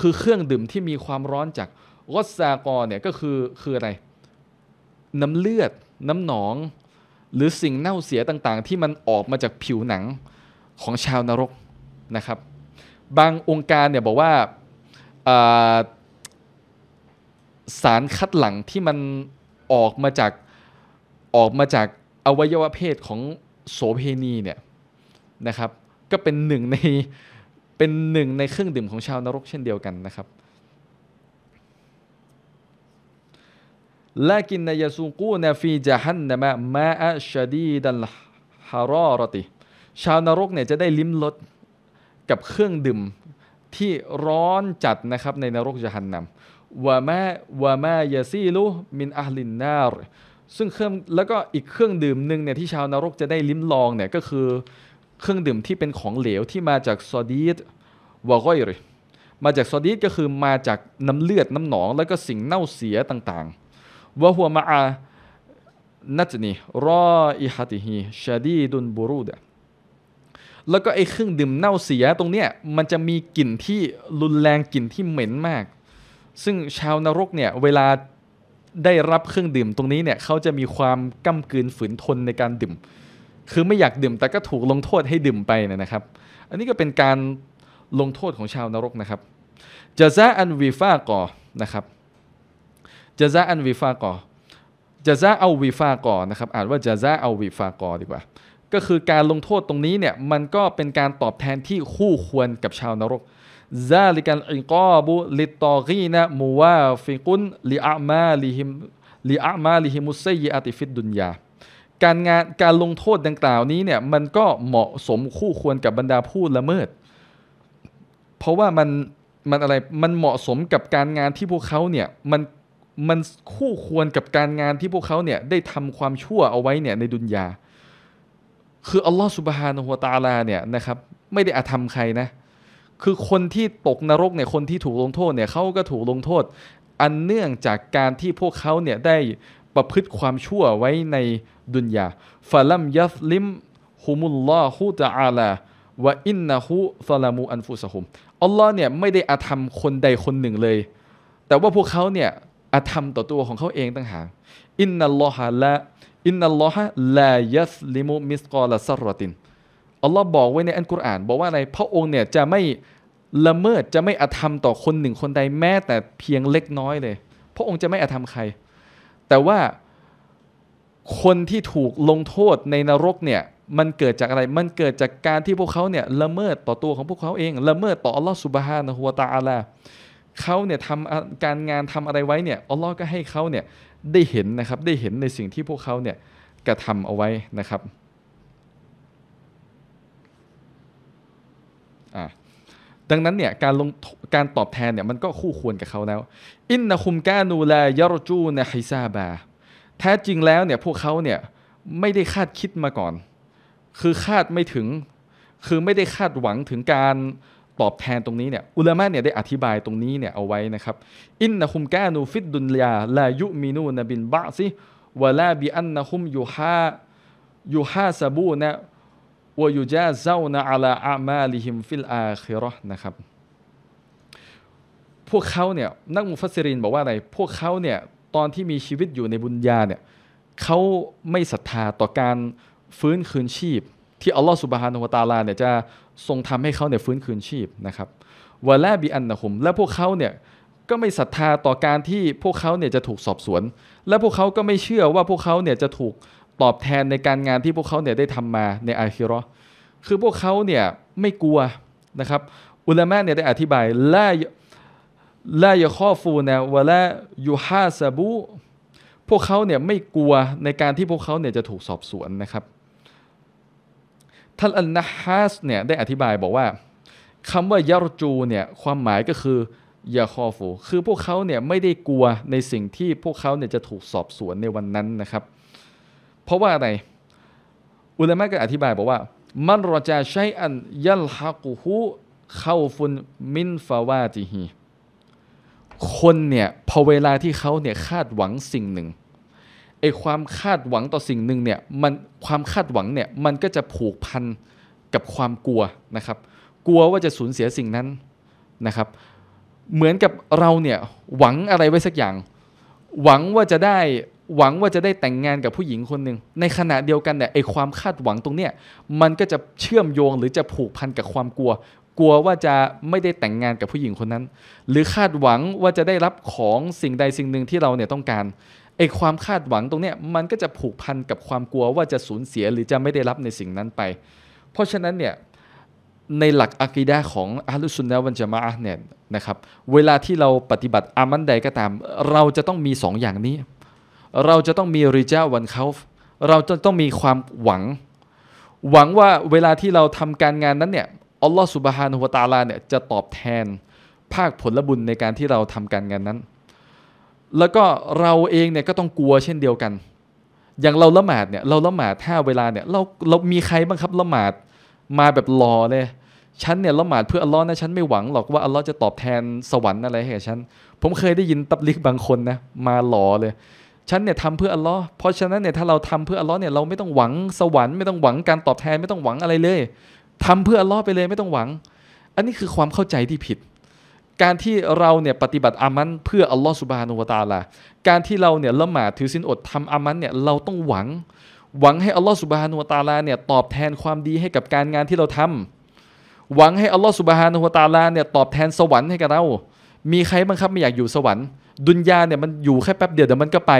คือเครื่องดื่มที่มีความร้อนจากรสซากอเนี่ยก็คือคืออะไร น้ำเลือดน้ำหนอง หรือสิ่งเน่าเสียต่างๆที่มันออกมาจากผิวหนังของชาวนรกนะครับ บางองค์การเนี่ยบอกว่าสารคัดหลั่งที่มันออกมาจากออกมาจากอวัยวะเพศของโสเพณีเนี่ยนะครับก็เป็นหนึ่งในเป็นหนึ่งในเครื่องดื่มของชาวนรกเช่นเดียวกันนะครับลากินนายซูกูนฟีจฮันนะมะมาอัชดีดันฮารอรติ ชาวนรกเนี่ยจะได้ลิ้มรสกับเครื่องดื่มที่ร้อนจัดนะครับในนรกจฮันนำวะมาวะมายาซีลุมินอัลลินนารซึ่งเครื่องแล้วก็อีกเครื่องดื่มหนึ่งเนี่ยที่ชาวนรกจะได้ลิ้มลองเนี่ยก็คือเครื่องดื่มที่เป็นของเหลวที่มาจากซอดีตวอกอยรมาจากซอดีตก็คือมาจากน้ำเลือดน้ำหนองแล้วก็สิ่งเน่าเสียต่างๆ วะหัวมาอานัจนีรออิฮัติฮีชาดีดุนบูรูดะ แล้วก็ไอ้เครื่องดื่มเน่าเสียตรงเนี้ยมันจะมีกลิ่นที่รุนแรงกลิ่นที่เหม็นมาก ซึ่งชาวนรกเนี่ยเวลาได้รับเครื่องดื่มตรงนี้เนี่ยเขาจะมีความก้มกืนฝืนทนในการดื่ม คือไม่อยากดื่ม แต่ก็ถูกลงโทษให้ดื่มไปนะครับ อันนี้ก็เป็นการลงโทษของชาวนรกนะครับจะซาอันวีฟากอนะครับจะซาอันวีฟากอจะซาเอาวีฟากอนะครับอ่านว่าจะซาเอาวีฟากอดีกว่าก็คือการลงโทษตรงนี้เนี่ยมันก็เป็นการตอบแทนที่คู่ควรกับชาวนรกซาลิกันอิกอบุลิตอกีนะมูวาฟิกุนลิอามาลิฮิมลิอามาลิฮิมุสเยอติฟิดดุนยาการงานการลงโทษดังกล่าวนี้เนี่ยมันก็เหมาะสมคู่ควรกับบรรดาผู้ละเมิด เพราะว่ามันมันอะไรมันเหมาะสมกับการงานที่พวกเขาเนี่ยมันมันคู่ควรกับการงานที่พวกเขาเนี่ยได้ทำความชั่วเอาไว้เนี่ยในดุนยาคือ อัลลอฮฺสุบฮานะฮุวตาลาเนี่ยนะครับไม่ได้อาธรรมใครนะคือคนที่ตกนรกเนี่ยคนที่ถูกลงโทษเนี่ยเขาก็ถูกลงโทษ อันเนื่องจากการที่พวกเขาเนี่ยได้ประพฤติความชั่วไว้ในดุนยาฟาลัมยัสลิมฮุมุลลอฮุตะอาลาวะอินนะฮุซาลามูอันฟุสฮุม อัลลอฮ์เนี่ยไม่ได้อาธรรมคนใดคนหนึ่งเลย แต่ว่าพวกเขาเนี่ยอาธรรมต่อตัวของเขาเองต่างหากอินนัลลอฮะละอินนัลลอฮะลายัสลิมุมิสกอลซัรตินอัลลอฮ์บอกไว้ในอันกุรอาน บอกว่าอะไรพระองค์เนี่ยจะไม่ละเมิดจะไม่อธรรมต่อคนหนึ่งคนใดแม้แต่เพียงเล็กน้อยเลย พระองค์จะไม่อธรรมใคร แต่ว่าคนที่ถูกลงโทษในนรกเนี่ยมันเกิดจากอะไรมันเกิดจากการที่พวกเขาเนี่ยละเมิดต่อตัวของพวกเขาเองละเมิดต่ออัลลอฮ์สุบฮานะฮุวาตาอัลาเขาเนี่ยทำการงานทำอะไรไว้เนี่ยอัลลอฮ์ก็ให้เขาเนี่ยได้เห็นนะครับได้เห็นในสิ่งที่พวกเขาเนี่ยกระทำเอาไว้นะครับอ่าดังนั้นเนี่ยการลงการตอบแทนเนี่ยมันก็คู่ควรกับเขาแล้ว อินนะคุมกานูแลยารจูนะฮิซาบาแท้จริงแล้วเนี่ยพวกเขาเนี่ยไม่ได้คาดคิดมาก่อน คือคาดไม่ถึงคือไม่ได้คาดหวังถึงการตอบแทนตรงนี้เนี่ยอุลามะเนี่ยได้อธิบายตรงนี้เนี่ยเอาไว้นะครับ อินนะคุมกานูฟิดดุนยาลายุมินูนบินบะซิวะลาบิอันนะคุมยูฮายูฮาซาบูนะวยูจาเซานะอัลาอามาลิฮิมฟิลอาคิรอนะครับ พวกเขาเนี่ยนักมุฟัสรินบอกว่าอะไรพวกเขาเนี่ยตอนที่มีชีวิตอยู่ในบุญญาเนี่ยเขาไม่ศรัทธาต่อการฟื้นคืนชีพ ที่อัลลอฮฺสุบฮานุวตาลาเนี่ยจะทรงทำให้เขาเนี่ยฟื้นคืนชีพนะครับวะแลบีอันนะฮุม และพวกเขาเนี่ยก็ไม่ศรัทธาต่อการที่พวกเขาเนี่ยจะถูกสอบสวน และพวกเขาก็ไม่เชื่อว่าพวกเขาเนี่ยจะถูกตอบแทนในการงานที่พวกเขาเนี่ยได้ทำมาในอาคิรอคือพวกเขาเนี่ยไม่กลัวนะครับ อุลามะเนี่ยได้อธิบายละละยาข้อฟูนะวะละยูฮาซาบู พวกเขาเนี่ยไม่กลัวในการที่พวกเขาเนี่ยจะถูกสอบสวนนะครับ ท่านอันนะฮัสเนี่ยได้อธิบายบอกว่าคำว่ายารจูเนี่ยความหมายก็คือยาคอฟู คือพวกเขาเนี่ยไม่ได้กลัวในสิ่งที่พวกเขาเนี่ยจะถูกสอบสวนในวันนั้นนะครับเพราะว่าอะไรอุลามะก็อธิบายบอกว่า มันรจาใช้อันยัลฮักูฮูเข้าฟุนมินฟาวาติฮีคนเนี่ยพอเวลาที่เขาเนี่ยคาดหวังสิ่งหนึ่งไอความคาดหวังต่อสิ่งหนึ่งเนี่ยมันความคาดหวังเนี่ยมันก็จะผูกพันกับความกลัวนะครับ กลัวว่าจะสูญเสียสิ่งนั้นนะครับ เหมือนกับเราเนี่ยหวังอะไรไว้สักอย่าง หวังว่าจะได้หวังว่าจะได้แต่งงานกับผู้หญิงคนหนึ่ง ในขณะเดียวกันเนี่ยไอความคาดหวังตรงเนี้ยมันก็จะเชื่อมโยงหรือจะผูกพันกับความกลัว กลัวว่าจะไม่ได้แต่งงานกับผู้หญิงคนนั้น หรือคาดหวังว่าจะได้รับของสิ่งใดสิ่งหนึ่งที่เราเนี่ยต้องการไอความคาดหวังตรงเนี้ยมันก็จะผูกพันกับความกลัวว่าจะสูญเสียหรือจะไม่ได้รับในสิ่งนั้นไป เพราะฉะนั้นเนี่ยในหลักอะกีดาของอัลลุซุนนะวันจะมาเนี่ยนะครับ เวลาที่เราปฏิบัติอามันใดก็ตาม เราจะต้องมี2ออย่างนี้เราจะต้องมีริจาวันเขา เราจะต้องมีความหวัง หวังว่าเวลาที่เราทำการงานนั้นเนี่ย อัลลอฮฺสุบฮานุวตาลาเนี่ยจะตอบแทน ภาคผลบุญในการที่เราทำการงานนั้น แล้วก็เราเองเนี่ยก็ต้องกลัวเช่นเดียวกัน อย่างเราละหมาดเนี่ย เราละหมาดถ้าเวลาเนี่ยเราเรามีใครบ้างครับละหมาดมาแบบรอเลย ฉันเนี่ยละหมาดเพื่ออัลลอฮ์นะฉันไม่หวังหรอกว่าอัลลอฮ์จะตอบแทนสวรรค์อะไรให้กับฉัน ผมเคยได้ยินตับลิกบางคนนะมาหลอเลยฉันเนี่ยทำเพื่ออัลลอฮ์เพราะฉะนั้นเนี่ยถ้าเราทำเพื่ออัลลอฮ์เนี่ยเราไม่ต้องหวังสวรรค์ไม่ต้องหวังการตอบแทนไม่ต้องหวังอะไรเลย ทำเพื่ออัลลอฮ์ไปเลยไม่ต้องหวัง อันนี้คือความเข้าใจที่ผิด การที่เราเนี่ยปฏิบัติอามัน เพื่ออัลลอฮ์สุบฮานุวตาลาการที่เราเนี่ยละหมาดถือศีลอดทำอามันเนี่ยเราต้องหวัง หวังให้อัลลอฮ์สุบฮานุวตาลาเนี่ยตอบแทนความดีให้กับการงานที่เราทำ หวังให้อัลลอฮ์สุบฮานุวตาลาเนี่ยตอบแทนสวรรค์ให้กับเรามีใครบ้างครับไม่อยากอยู่สวรรค์ดุนยาเนี่ยมันอยู่แค่แป๊บเดียวเดี๋ยวมันก็ไป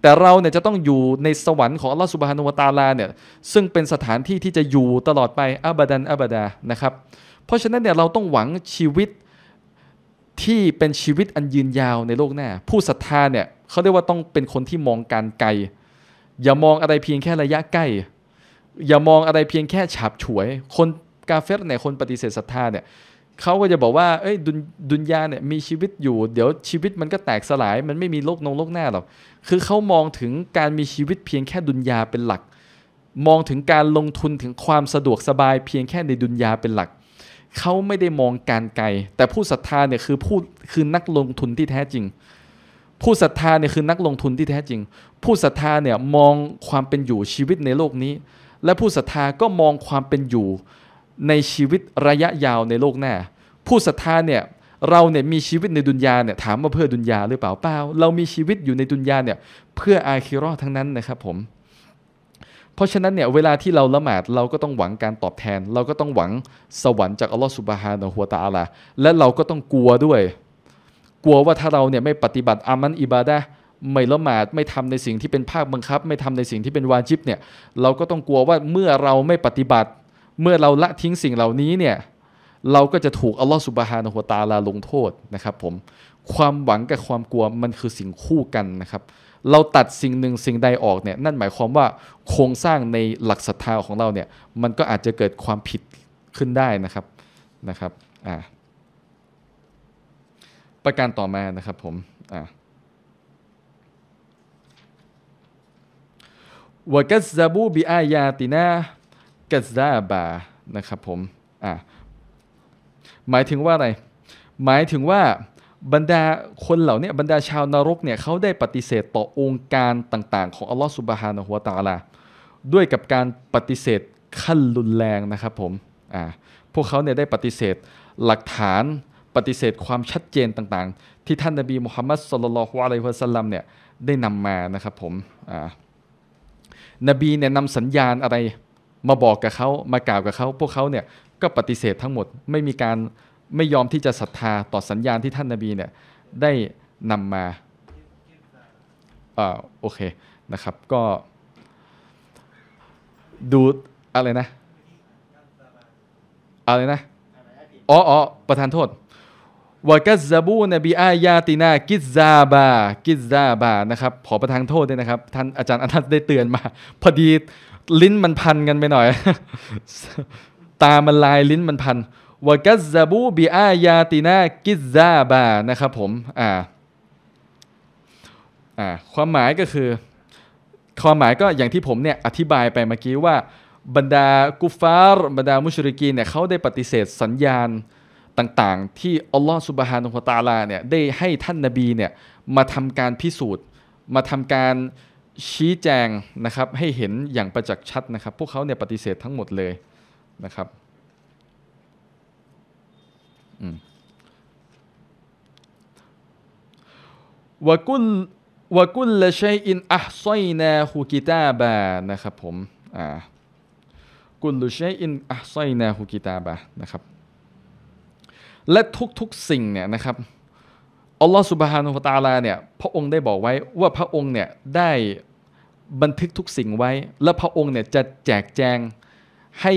แต่เราเนี่ยจะต้องอยู่ในสวรรค์ของอัลลอฮฺสุบฮานุวตาลาเนี่ยซึ่งเป็นสถานที่ที่จะอยู่ตลอดไปอับดันอับดานะครับเพราะฉะนั้นเนี่ยเราต้องหวังชีวิตที่เป็นชีวิตอันยืนยาวในโลกหน้า ผู้ศรัทธาเนี่ยเขาเรียกว่าต้องเป็นคนที่มองการไกลอย่ามองอะไรเพียงแค่ระยะใกล้อย่ามองอะไรเพียงแค่ฉาบฉวย คนกาเฟสเนี่ยคนปฏิเสธศรัทธาเนี่ยเขาก็จะบอกว่า เอ้ยดุนดุนยาเนี่ยมีชีวิตอยู่ เดี๋ยวชีวิตมันก็แตกสลาย มันไม่มีโลกนงโลกหน้าหรอก คือเขามองถึงการมีชีวิตเพียงแค่ดุนยาเป็นหลัก มองถึงการลงทุนถึงความสะดวกสบายเพียงแค่ในดุนยาเป็นหลัก เขาไม่ได้มองการไกล แต่ผู้ศรัทธาเนี่ยคือผู้คือนักลงทุนที่แท้จริง ผู้ศรัทธาเนี่ยคือนักลงทุนที่แท้จริง ผู้ศรัทธาเนี่ยมองความเป็นอยู่ชีวิตในโลกนี้ และผู้ศรัทธาก็มองความเป็นอยู่ในชีวิตระยะยาวในโลกหน้า ผู้ศรัทธาเนี่ยเราเนี่ยมีชีวิตในดุนยาเนี่ยถามว่าเพื่อดุนยาหรือเปล่าเปล่า เรามีชีวิตอยู่ในดุนยาเนี่ยเพื่ออาคิรอทั้งนั้นนะครับผม เพราะฉะนั้นเนี่ยเวลาที่เราละหมาดเราก็ต้องหวังการตอบแทน เราก็ต้องหวังสวรรค์จากอัลลอฮฺสุบฮานะฮัวตาอัละและเราก็ต้องกลัวด้วย กลัวว่าถ้าเราเนี่ยไม่ปฏิบัติอามันอิบาดะไม่ละหมาดไม่ทำในสิ่งที่เป็นภาคบังคับ ไม่ทำในสิ่งที่เป็นวาจิบเนี่ยเราก็ต้องกลัวว่าเมื่อเราไม่ปฏิบัติเมื่อเราละทิ้งสิ่งเหล่านี้เนี่ย เราก็จะถูก อัลลอฮฺสุบฮานะฮุตาลาลงโทษนะครับผมความหวังกับความกลัวมันคือสิ่งคู่กันนะครับ เราตัดสิ่งหนึ่งสิ่งใดออกเนี่ยนั่นหมายความว่าโครงสร้างในหลักศรัทธาของเราเนี่ย มันก็อาจจะเกิดความผิดขึ้นได้นะครับนะครับอ่าประการต่อมานะครับผมอ่าวกัซบูบิอายาตินา gets t h a b a นะครับผม อ่า หมายถึงว่าอะไร หมายถึงว่าบรรดาคนเหล่านี้บรรดาชาวนรกเนี่ยเขาได้ปฏิเสธต่อองค์การต่างๆของอัลลอฮฺสุบฮานะฮวตาลาด้วยกับการปฏิเสธขั้นรุนแรงนะครับผม อ่า พวกเขาเนี่ยได้ปฏิเสธหลักฐานปฏิเสธความชัดเจนต่างๆ ที่ท่านนบีมุฮัมมัดสุลลัลฮุอะลัยฮิวะสัลลัมเนี่ยได้นำมานะครับผม อ่า นบีเนี่ยนำสัญญาณอะไรมาบอกกับเขามากล่าวกับเขา พวกเขาเนี่ยก็ปฏิเสธทั้งหมด ไม่มีการไม่ยอมที่จะศรัทธาต่อสัญญาณที่ท่านนาบีเนี่ยได้นำมาอ่าโอเคนะครับ ก็ดูอะไรนะอะไรนะอ๋ออประทานโทษวกัซบูนบีอายาตินากิซาบา กิซาบา นะครับ ขอประทานโทษด้วยนะครับ ท่านอาจารย์อนัน์ได้เตือนมาพอดีลิ้นมันพันกันไปหน่อย ตามันลายลิ้นมันพันวกัซซาบูบีอายาตินากิซซาบานะครับผม อ่า อ่าความหมายก็คือ ความหมายก็อย่างที่ผมเนี่ยอธิบายไปเมื่อกี้ว่า บรรดากุฟาร์บรรดามุชริกีเนี่ยเขาได้ปฏิเสธสัญญาณต่างๆ ที่อัลลอฮฺสุบฮานุฮตาลาเนี่ย ได้ให้ท่านนาบีเนี่ยมาทำการพิสูจน์ มาทำการชี้แจงนะครับให้เห็นอย่างประจักษ์ชัดนะครับพวกเขาเนี่ยปฏิเสธทั้งหมดเลยนะครับวกุลวกุลละชัยอินอัพซอยนาฮูกิตาบะนะครับผมอ่ากุลลุชัยอินอัพซอยนาฮูกิตาบะนะครับและทุกๆสิ่งเนี่ยนะครับอัลลอฮฺสุบฮานุฮตาลาเนี่ยพระองค์ได้บอกไว้ว่าพระองค์เนี่ยได้บันทึกทุกสิ่งไว้ และพระองค์เนี่ยจะแจกแจงให้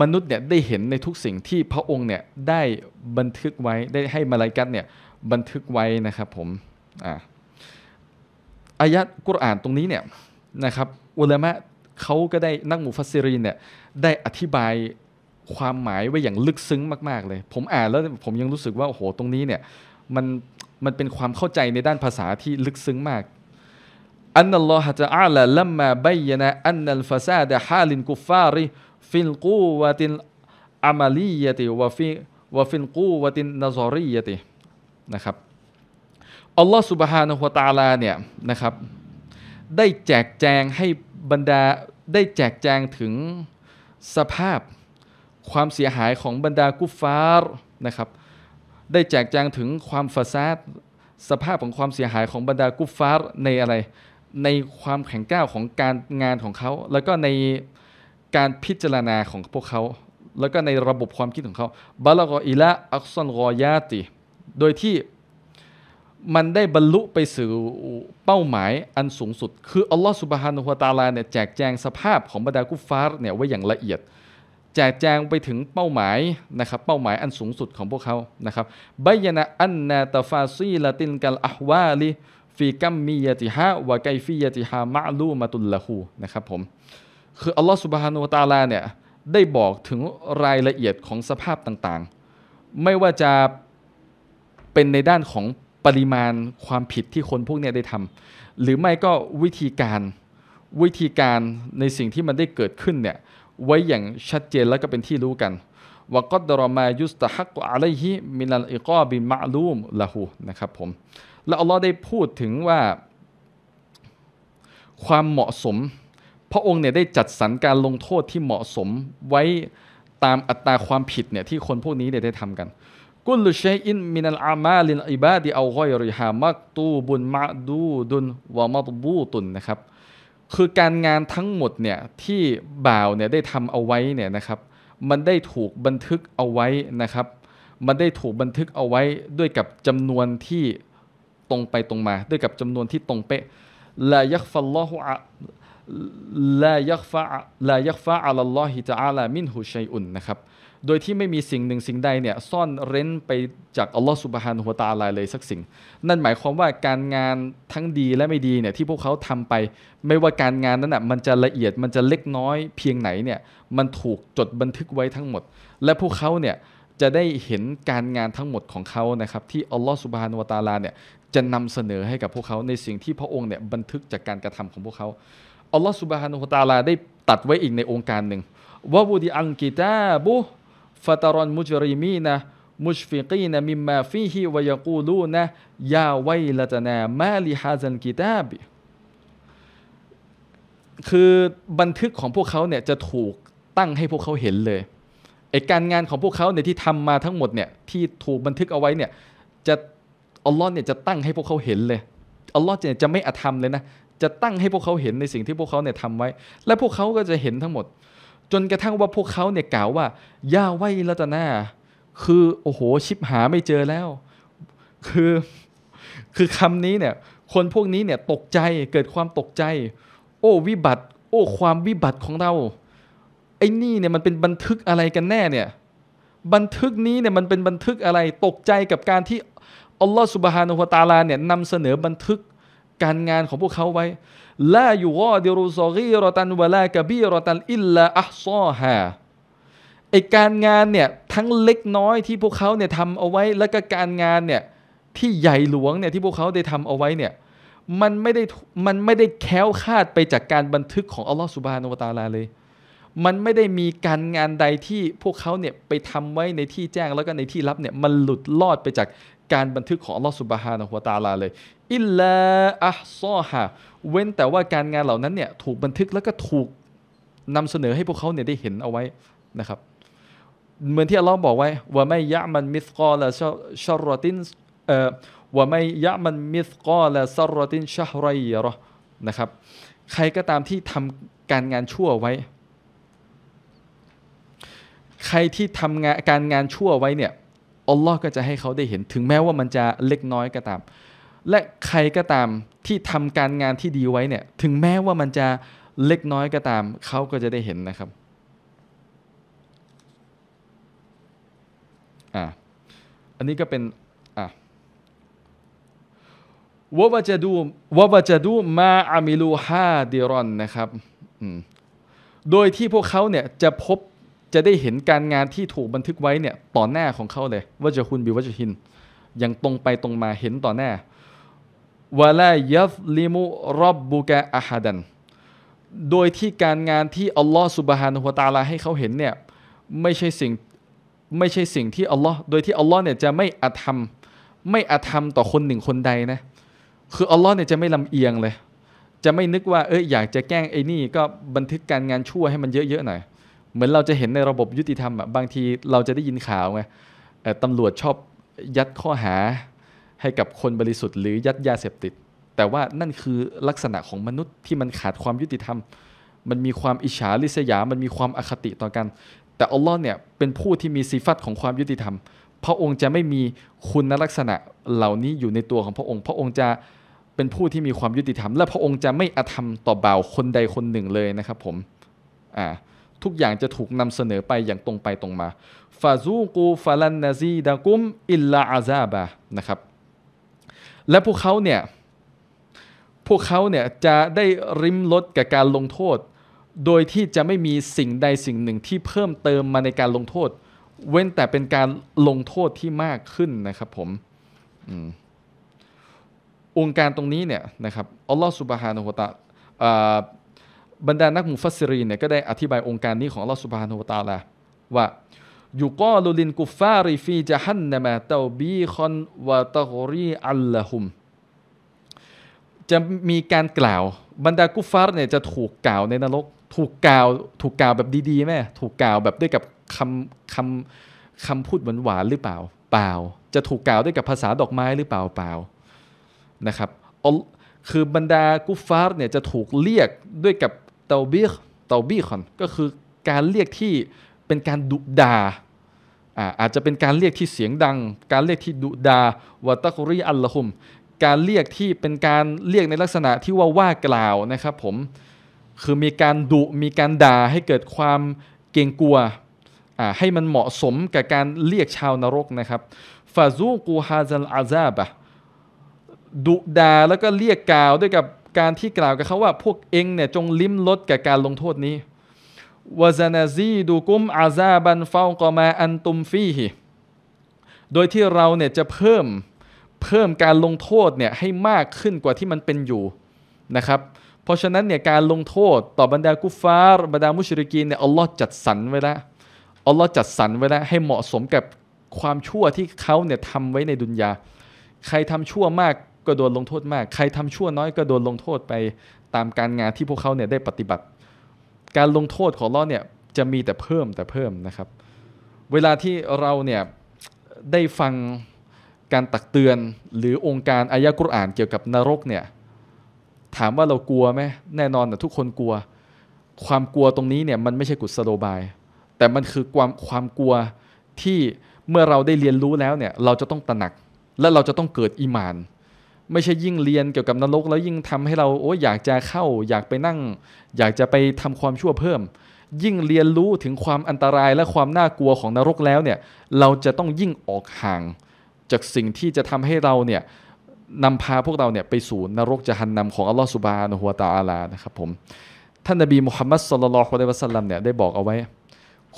มนุษย์เนี่ยได้เห็นในทุกสิ่งที่พระองค์เนี่ยได้บันทึกไว้ได้ให้มาลายกัตเนี่ยบันทึกไว้นะครับผมอ่าอายะ์กุรอานตรงนี้เนี่ยนะครับอุลามะเขาก็ได้นักมุฟัสซิรีนเนี่ยได้อธิบายความหมายไว้อย่างลึกซึ้งมากๆเลย ผมอ่านแล้วผมยังรู้สึกว่าโอ้โหตรงนี้เนี่ยมันมันเป็นความเข้าใจในด้านภาษาที่ลึกซึ้งมากอันนัลลอฮะจะอาลลัมมาบยนะอันนัลฟาซาดะฮาลินกุฟฟาริฟิลกูวะตินอามาลียะติวะฟิวะฟิลกูวะตินนาซอรียะตินะครับอัลลอฮ์สุบฮานะฮุวตาลาเนี่ยนะครับ ได้แจกแจงให้บรรดาได้แจกแจงถึงสภาพความเสียหายของบรรดากุฟฟาร์นะครับได้แจกแจงถึงความฟาซาด สภาพของความเสียหายของบรรดากุฟฟาร์ ในอะไรในความแข็งก้าวของการงานของเขา แล้วก็ในการพิจารณาของพวกเขา แล้วก็ในระบบความคิดของเขาบาลกออิละอักซอนรอยาติ โดยที่มันได้บรรลุไปสู่เป้าหมายอันสูงสุด คืออัลลอฮฺสุบฮานุฮวาตาลาเนี่ยแจกแจงสภาพของบรรดากุฟฟาร์เนี่ยไว้อย่างละเอียดจกแจงไปถึงเป้าหมายนะครับเป้าหมายอันสูงสุดของพวกเขานะครับบยนะอันนาตฟาซีลาตินกัลอหวาลีฟีกัมมียติฮะวะไกฟียติฮะมะลูมาตุลละหูนะครับผมคือ อัลลอฮฺสุบฮานุตาลาเนี่ยได้บอกถึงรายละเอียดของสภาพต่างๆ ไม่ว่าจะเป็นในด้านของปริมาณความผิดที่คนพวกนี้ได้ทำหรือไม่ก็วิธีการวิธีการในสิ่งที่มันได้เกิดขึ้นเนี่ย ไว้อย่างชัดเจนแล้วก็เป็นที่รู้กันวกัดรมายุสตะฮักอะไลฮิมินัลอิกอบิมะลูมละหูนะครับ ผมแลวอัลลอฮ์ได้พูดถึงว่า ความเหมาะสม พระองค์เนี่ยได้จัดสรรการลงโทษที่เหมาะสมไว้ตามอัตราความผิดเนี่ยที่คนพวกนี้เนี่ยได้ทำกัน กุลุชัยอินมินัลอามาลินอิบาดีเอากอยริฮามักตูบุนมะดูดุนวะมัตบูตุนนะครับคือการงานทั้งหมดเนี่ยที่บ่าวเนี่ยได้ทำเอาไว้เนี่ยนะครับ มันได้ถูกบันทึกเอาไว้นะครับ มันได้ถูกบันทึกเอาไว้ด้วยกับจำนวนที่ตรงไปตรงมา ด้วยกับจำนวนที่ตรงเป๊ะลายักฟัลลอฮุอะลายักฟะลายักฟะอัลลอฮิตะอาลามินฮุชัยอุนนะครับโดยที่ไม่มีสิ่งหนึ่งสิ่งใดเนี่ยซ่อนเร้นไปจากอัลลอฮฺสุบฮานุฮวตาลาเลยสักสิ่ง นั่นหมายความว่าการงานทั้งดีและไม่ดีเนี่ยที่พวกเขาทำไป ไม่ว่าการงานนั้นอ่ะมันจะละเอียดมันจะเล็กน้อย เพียงไหนเนี่ยมันถูกจดบันทึกไว้ทั้งหมด และพวกเขาเนี่ยจะได้เห็นการงานทั้งหมดของเขานะครับที่อัลลอฮฺสุบฮานุวตาลาเนี่ยจะนำเสนอให้กับพวกเขาในสิ่งที่พระองค์เนี่ยบันทึกจากการกระทำของพวกเขาอัลลอฮฺสุบฮานุวตาลาได้ตัดไว้อีกในองค์การหนึ่งว่าบูดีอังกิตาบุฟตารอนมุจริมีนะมุชฟิกีนะมิมมาฟีฮิวยากูลูนะยาไวลาตนามาลิฮาซันกิตาบคือบันทึกของพวกเขาเนี่ยจะถูกตั้งให้พวกเขาเห็นเลยไอการงานของพวกเขาเนี่ยที่ทำมาทั้งหมดเนี่ยที่ถูกบันทึกเอาไว้เนี่ยจะอัลลอฮ์เนี่ยจะตั้งให้พวกเขาเห็นเลยอัลลอฮ์เนี่ยจะไม่อธรรมเลยนะจะตั้งให้พวกเขาเห็นในสิ่งที่พวกเขาเนี่ยทำไว้ และพวกเขาก็จะเห็นทั้งหมดจนกระทั่งว่าพวกเขาเนี่ยกล่าวว่าย่าไวรัตนาคือโอ้โหชิบหาไม่เจอแล้ว คือคือคำนี้เนี่ยคนพวกนี้เนี่ยตกใจเกิดความตกใจ โอ้วิบัติ โอ้ ความวิบัติของเราไอ้นี่เนี่ยมันเป็นบันทึกอะไรกันแน่เนี่ยบันทึกนี้เนี่ยมันเป็นบันทึกอะไรตกใจกับการที่อัลลอฮฺสุบฮานุฮตาลาเนี่ยนำเสนอบันทึกการงานของพวกเขาไว้ลาอยู่กอดิรุซอกีรอตันวลากะบีรอตัน อิลลาอัลซอฮาไอการงานเนี่ยทั้งเล็กน้อยที่พวกเขาเนี่ยทำเอาไว้ แล้วก็การงานเนี่ยที่ใหญ่หลวงเนี่ยที่พวกเขาได้ทำเอาไว้เนี่ยมันไม่ได้มันไม่ได้แค้วคาดไปจากการบันทึกของอัลลอฮฺสุบฮานวตาลาเลย มันไม่ได้มีการงานใดที่พวกเขาเนี่ยไปทำไว้ในที่แจ้ง แล้วก็ในที่ลับเนี่ยมันหลุดลอดไปจากการบันทึกของอัลลอฮฺสุบฮานวตาลาเลย อิลลาอัลซอฮะเว้นแต่ว่าการงานเหล่านั้นเนี่ยถูกบันทึกแล้วก็ถูกนำเสนอให้พวกเขาเนี่ยได้เห็นเอาไว้นะครับ เหมือนที่อัลลอฮ์บอกไว้ว่าไม่ยะมันมิสกอละชารตินเอ่อว่าไม่ยะมันมิสกอละซารตินชาไรยรอนะครับ ใครก็ตามที่ทำการงานชั่วไว้ ใครที่ทำงานการงานชั่วไว้เนี่ยอัลลอฮ์ก็จะให้เขาได้เห็นถึงแม้ว่ามันจะเล็กน้อยก็ตามและใครก็ตามที่ทำการงานที่ดีไว้เนี่ย ถึงแม้ว่ามันจะเล็กน้อยก็ตาม เขาก็จะได้เห็นนะครับ อันนี้ก็เป็นว่าววจะดูว่วจะดูมาอามิลูฮาเดรอนนะครับโดยที่พวกเขาเนี่ยจะพบจะได้เห็นการงานที่ถูกบันทึกไว้เนี่ยต่อหน้าของเขาเลยว่าจะคุณบิว่าจะหินอย่างตรงไปตรงมาเห็นต่อหน้าวะลายัฟลิมุรับบุกะอาฮัดัน โดยที่การงานที่อัลลอฮ์สุบฮานุฮตาลาให้เขาเห็นเนี่ย ไม่ใช่สิ่งไม่ใช่สิ่งที่อัลลอฮ์โดยที่อัลลอฮ์เนี่ยจะไม่อาธรรมไม่อาธรรมต่อคนหนึ่งคนใดนะ คืออัลลอฮ์เนี่ยจะไม่ลำเอียงเลย จะไม่นึกว่า เอ้ยอยากจะแกล้งไอ้นี่ ก็บันทึกการงานชั่วให้มันเยอะๆหน่อย เหมือนเราจะเห็นในระบบยุติธรรมอ่ะบางทีเราจะได้ยินข่าวไงตำรวจชอบยัดข้อหาให้กับคนบริสุทธิ์หรือยัดยาเสพติด แต่ว่านั่นคือลักษณะของมนุษย์ที่มันขาดความยุติธรรม มันมีความอิจฉาริษยา มันมีความอคติต่อกัน แต่อัลลอฮ์เนี่ยเป็นผู้ที่มีสีฟัตของความยุติธรรม พระองค์จะไม่มีคุณลักษณะเหล่านี้อยู่ในตัวของพระองค์ พระองค์จะเป็นผู้ที่มีความยุติธรรม และพระองค์จะไม่อธรรมต่อบ่าวคนใดคนหนึ่งเลยนะครับ ผม อ่า ทุกอย่างจะถูกนำเสนอไปอย่างตรงไปตรงมา ฟาซูกู ฟาลันนาซีดากุม อิลลาอาซาบะ นะครับและพวกเขาเนี่ย พวกเขาเนี่ยจะได้ริมรถกับการลงโทษ โดยที่จะไม่มีสิ่งใดสิ่งหนึ่งที่เพิ่มเติมมาในการลงโทษ เว้นแต่เป็นการลงโทษที่มากขึ้นนะครับผมองค์การตรงนี้เนี่ยนะครับ อัลลอฮฺสุบฮานะฮุตะบรรดา นักมุฟัสซิรีเนี่ยก็ได้อธิบายองค์การนี้ของอัลลอฮฺสุบฮานะฮุตะแล้วว่ายุกอลุลินกุฟาริฟีจะฮันนมาเตาบีคอนวาตอรีอัลละฮุมจะมีการกล่าวบรรดากุฟาร์เนี่ยจะถูกกล่าวในนรกถูกกล่าวถูกกล่าวแบบดีๆไหมถูกกล่าวแบบด้วยกับคำคำคำพูดหวานๆหรือเปล่าเปล่า จะถูกกล่าวด้วยกับภาษาดอกไม้หรือเปล่าเปล่านะครับคือบรรดากุฟาร์เนี่ยจะถูกเรียกด้วยกับเตาบีคเตาบีคอนก็คือการเรียกที่เป็นการดุด่าอาจจะเป็นการเรียกที่เสียงดัง การเรียกที่ดุดาวัตคุรีอัลละหุม การเรียกที่เป็นการเรียกในลักษณะที่ว่าว่ากล่าวนะครับผม คือมีการดุ มีการด่าให้เกิดความเกรงกลัว ให้มันเหมาะสมกับการเรียกชาวนรกนะครับฟาซูกูฮาซัลอาซาบะ ดุดาแล้วก็เรียกกล่าวด้วยกับการที่กล่าวกับเขาว่าพวกเองเนี่ยจงลิ้มลดกับการลงโทษนี้วซานาซีดูกุมอาซาบันเาวกอมาอันตุมฟีฮิโดยที่เราเนี่ยจะเพิ่มเพิ่มการลงโทษเนี่ยให้มากขึ้นกว่าที่มันเป็นอยู่นะครับ เพราะฉะนั้นเนี่ยการลงโทษต่อบรรดากุฟาร์บรรดามุชริกีนเนี่ยอัลลอฮ์จัดสรรไว้ละอัลลอฮ์จัดสรรไว้ละให้เหมาะสมกับความชั่วที่เขาเนี่ยทำไว้ในดุนยาใครทำชั่วมากก็โดนลงโทษมาก ใครทำชั่วน้อยก็โดนลงโทษไปตามการงานที่พวกเขาเนี่ยได้ปฏิบัติการลงโทษของเราเนี่ยจะมีแต่เพิ่มแต่เพิ่มนะครับ เวลาที่เราเนี่ยได้ฟังการตักเตือนหรือองค์การอายะกุรอานเกี่ยวกับนรกเนี่ยถามว่าเรากลัวไหมแน่นอนนะทุกคนกลัว ความกลัวตรงนี้เนี่ยมันไม่ใช่กุศโลบาย แต่มันคือความความกลัวที่เมื่อเราได้เรียนรู้แล้วเนี่ยเราจะต้องตระหนักและเราจะต้องเกิดอีมานไม่ใช่ยิ่งเรียนเกี่ยวกับนรกแล้วยิ่งทำให้เราโอ้อยากจะเข้าอยากไปนั่ง อยากจะไปทำความชั่วเพิ่ม ยิ่งเรียนรู้ถึงความอันตรายและความน่ากลัวของนรกแล้วเนี่ย เราจะต้องยิ่งออกห่าง จากสิ่งที่จะทำให้เราเนี่ยนำพาพวกเราเนี่ยไปสู่นรกจะหันนำของอัลลอฮฺสุบานะฮัวตาอาลานะครับ ผม ท่านนบีมุฮัมมัดสุลลัลฮุอะลัยวะสัลลัมเนี่ยได้บอกเอาไว้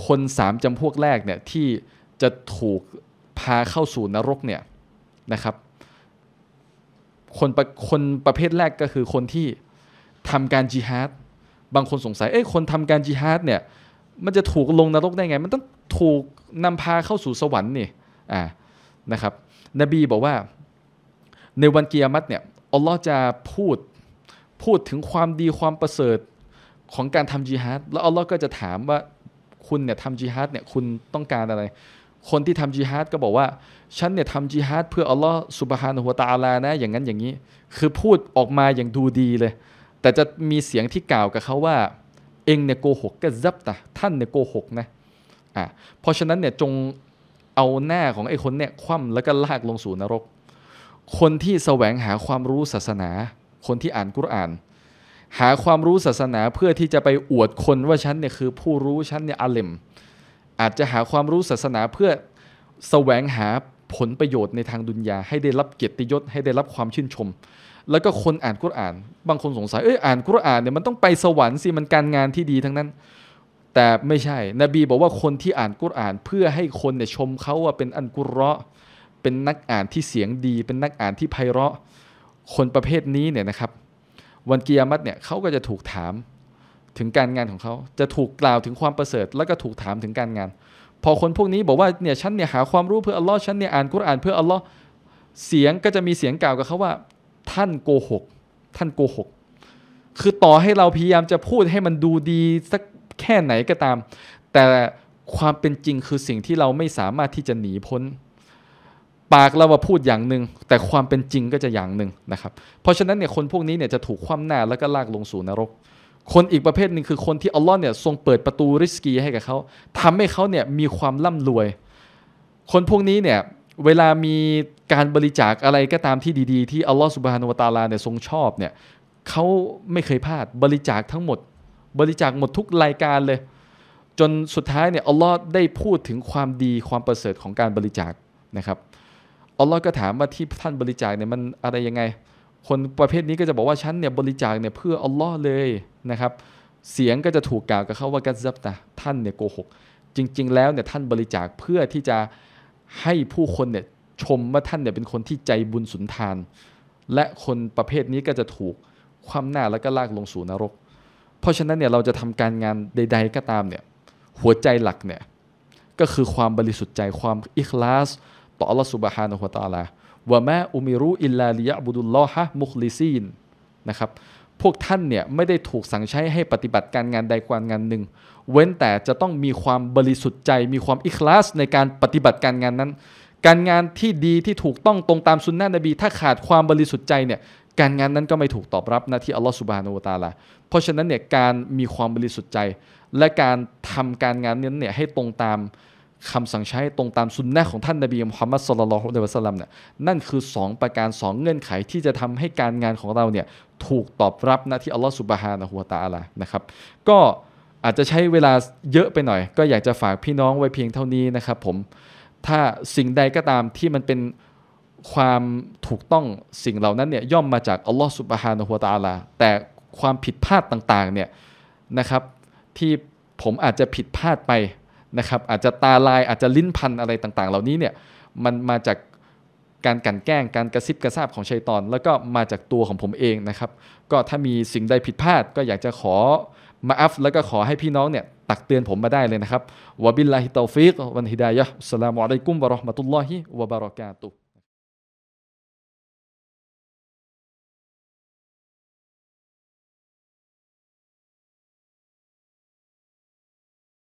คนสามจำพวกแรกเนี่ยที่จะถูกพาเข้าสู่นรกเนี่ยนะครับคนประคนประเภทแรกก็คือคนที่ทำการจิฮาดบางคนสงสัย เอ้ยคนทำการจิฮาดเนี่ย มันจะถูกลงนรกได้ไง มันต้องถูกนำพาเข้าสู่สวรรค์นี่อ่านะครับ นบีบอกว่า ในวันกิยามัตเนี่ย อัลลอฮ์จะพูด พูดถึงความดีความประเสริฐของการทำจิฮาดแล้วอัลลอฮ์ก็จะถามว่า คุณเนี่ยทำจิฮาดเนี่ย คุณต้องการอะไรคนที่ทำจิฮาดก็บอกว่าฉันเนี่ยทำจิฮาดเพื่ออัลลอฮ์สุบฮานหัวตาลานะอย่างนั้นอย่างนี้ คือพูดออกมาอย่างดูดีเลย แต่จะมีเสียงที่กล่าวกับเขาว่าเองเนี่ยโกหกก็ซับตะท่านเนี่ยโกหกนะอ่าเพราะฉะนั้นเนี่ยจงเอาหน้าของไอ้คนเนี่ยคว่ำแล้วก็ลากลงสู่นรก คนที่แสวงหาความรู้ศาสนา คนที่อ่านกุรอาน หาความรู้ศาสนาเพื่อที่จะไปอวดคนว่าฉันเนี่ยคือผู้รู้ ฉันเนี่ยอาเลมอาจจะหาความรู้ศาสนาเพื่อแสวงหาผลประโยชน์ในทางดุนยาให้ได้รับเกียรติยศให้ได้รับความชื่นชม แล้วก็คนอ่านกุรอาน บางคนสงสัยเอออ่านกุรอานเนี่ยมันต้องไปสวรรค์สิมันการงานที่ดีทั้งนั้น แต่ไม่ใช่นบีบอกว่าคนที่อ่านกุรอานเพื่อให้คนเนี่ยชมเขาว่าเป็นอันกุรอเป็นนักอ่านที่เสียงดี เป็นนักอ่านที่ไพเราะ คนประเภทนี้เนี่ยนะครับ วันกิยามัตเนี่ยเขาก็จะถูกถามถึงการงานของเขาจะถูกกล่าวถึงความประเสริฐแล้วก็ถูกถามถึงการงานพอคนพวกนี้บอกว่าเนี่ยฉันเนี่ยหาความรู้เพื่ออัลลอฮ์ฉันเนี่ยอ่านกุรอานเพื่ออัลลอฮ์เสียงก็จะมีเสียงกล่าวกับเขาว่าท่านโกหก ท่านโกหก คือต่อให้เราพยายามจะพูดให้มันดูดีสักแค่ไหนก็ตาม แต่ความเป็นจริงคือสิ่งที่เราไม่สามารถที่จะหนีพ้นปากเราว่าพูดอย่างหนึ่งแต่ความเป็นจริงก็จะอย่างหนึ่งนะครับ เพราะฉะนั้นเนี่ยคนพวกนี้เนี่ยจะถูกคว่ำหน้าแล้วก็ลากลงสู่นรกคนอีกประเภทหนึ่งคือคนที่อัลลอฮ์เนี่ยทรงเปิดประตูริสกีให้กับเขาทำให้เขาเนี่ยมีความร่ำรวย คนพวกนี้เนี่ยเวลามีการบริจาคอะไรก็ตามที่ดีๆที่อัลลอฮ์สุบฮานุวตาลาเนี่ยทรงชอบเนี่ยเขาไม่เคยพลาดบริจาคทั้งหมด บริจาคหมดทุกรายการเลย จนสุดท้ายเนี่ยอัลลอฮ์ได้พูดถึงความดีความประเสริฐของการบริจาคนะครับอัลลอฮ์ก็ถามว่าที่ท่านบริจาคเนี่ยมันอะไรยังไงคนประเภทนี้ก็จะบอกว่าฉันเนี่ยบริจาคเนี่ยเพื่ออัลลอฮ์เลยนะครับ เสียงก็จะถูกกล่าวกับเขาว่ากัซซับตะท่านเนี่ยโกหกจริง ๆ แล้วเนี่ยท่านบริจาคเพื่อที่จะให้ผู้คนเนี่ยชมว่าท่านเนี่ยเป็นคนที่ใจบุญสุนทาน และคนประเภทนี้ก็จะถูกความหน้าแล้วก็ลากลงสู่นรก เพราะฉะนั้นเนี่ยเราจะทำการงานใด ๆ ก็ตามเนี่ยหัวใจหลักเนี่ยก็คือความบริสุทธิ์ใจความอิคลาส ต่ออัลลอฮฺสุบฮานะฮุวาตาลาวะมาอุมิรุอิลลาลิยะบุดุลลอฮะมุคลิซีนนะครับพวกท่านเนี่ยไม่ได้ถูกสั่งใช้ให้ปฏิบัติการงานใดการงานหนึ่งเว้นแต่จะต้องมีความบริสุทธิ์ใจ มีความอิคลาสในการปฏิบัติการงานนั้น การงานที่ดีที่ถูกต้องตรงตามสุนนะนบีถ้าขาดความบริสุทธิ์ใจเนี่ยการงานนั้นก็ไม่ถูกตอบรับนะที่อัลลอฮฺสุบานูตาลาเพราะฉะนั้นเนี่ยการมีความบริสุทธิ์ใจ และการทำการงานนั้นเนี่ยให้ตรงตามคำสั่งใช้ตรงตามสุนนะของท่านนบีมุฮัมมัดสุลลัลฮุเดวะสัลลัมเนี่ยนั่นคือ 2 ประการ 2 เงื่อนไขที่จะทำให้การงานของเราเนี่ยถูกตอบรับนะที่อัลลอฮฺสุบฮานะฮุวาตาลานะครับ ก็อาจจะใช้เวลาเยอะไปหน่อย ก็อยากจะฝากพี่น้องไว้เพียงเท่านี้นะครับผม ถ้าสิ่งใดก็ตามที่มันเป็นความถูกต้องสิ่งเหล่านั้นเนี่ยย่อมมาจากอัลลอฮฺสุบฮานะฮุวาตาลา แต่ความผิดพลาดต่างๆเนี่ยนะครับที่ผมอาจจะผิดพลาดไปนะครับอาจจะตาลายอาจจะลิ้นพันอะไรต่างๆ เหล่านี้เนี่ยมันมาจากการกันแกล้งการกระซิบกระซาบของชัยตอน แล้วก็มาจากตัวของผมเองนะครับ ก็ถ้ามีสิ่งใดผิดพลาด ก็อยากจะขอมาอัฟแล้วก็ขอให้พี่น้องเนี่ยตักเตือนผมมาได้เลยนะครับวะบิลลาฮิตอฟิกวันฮิดายะสลามุอะลัยกุมวะราะห์มะตุลลอฮิวะบเรากาตุ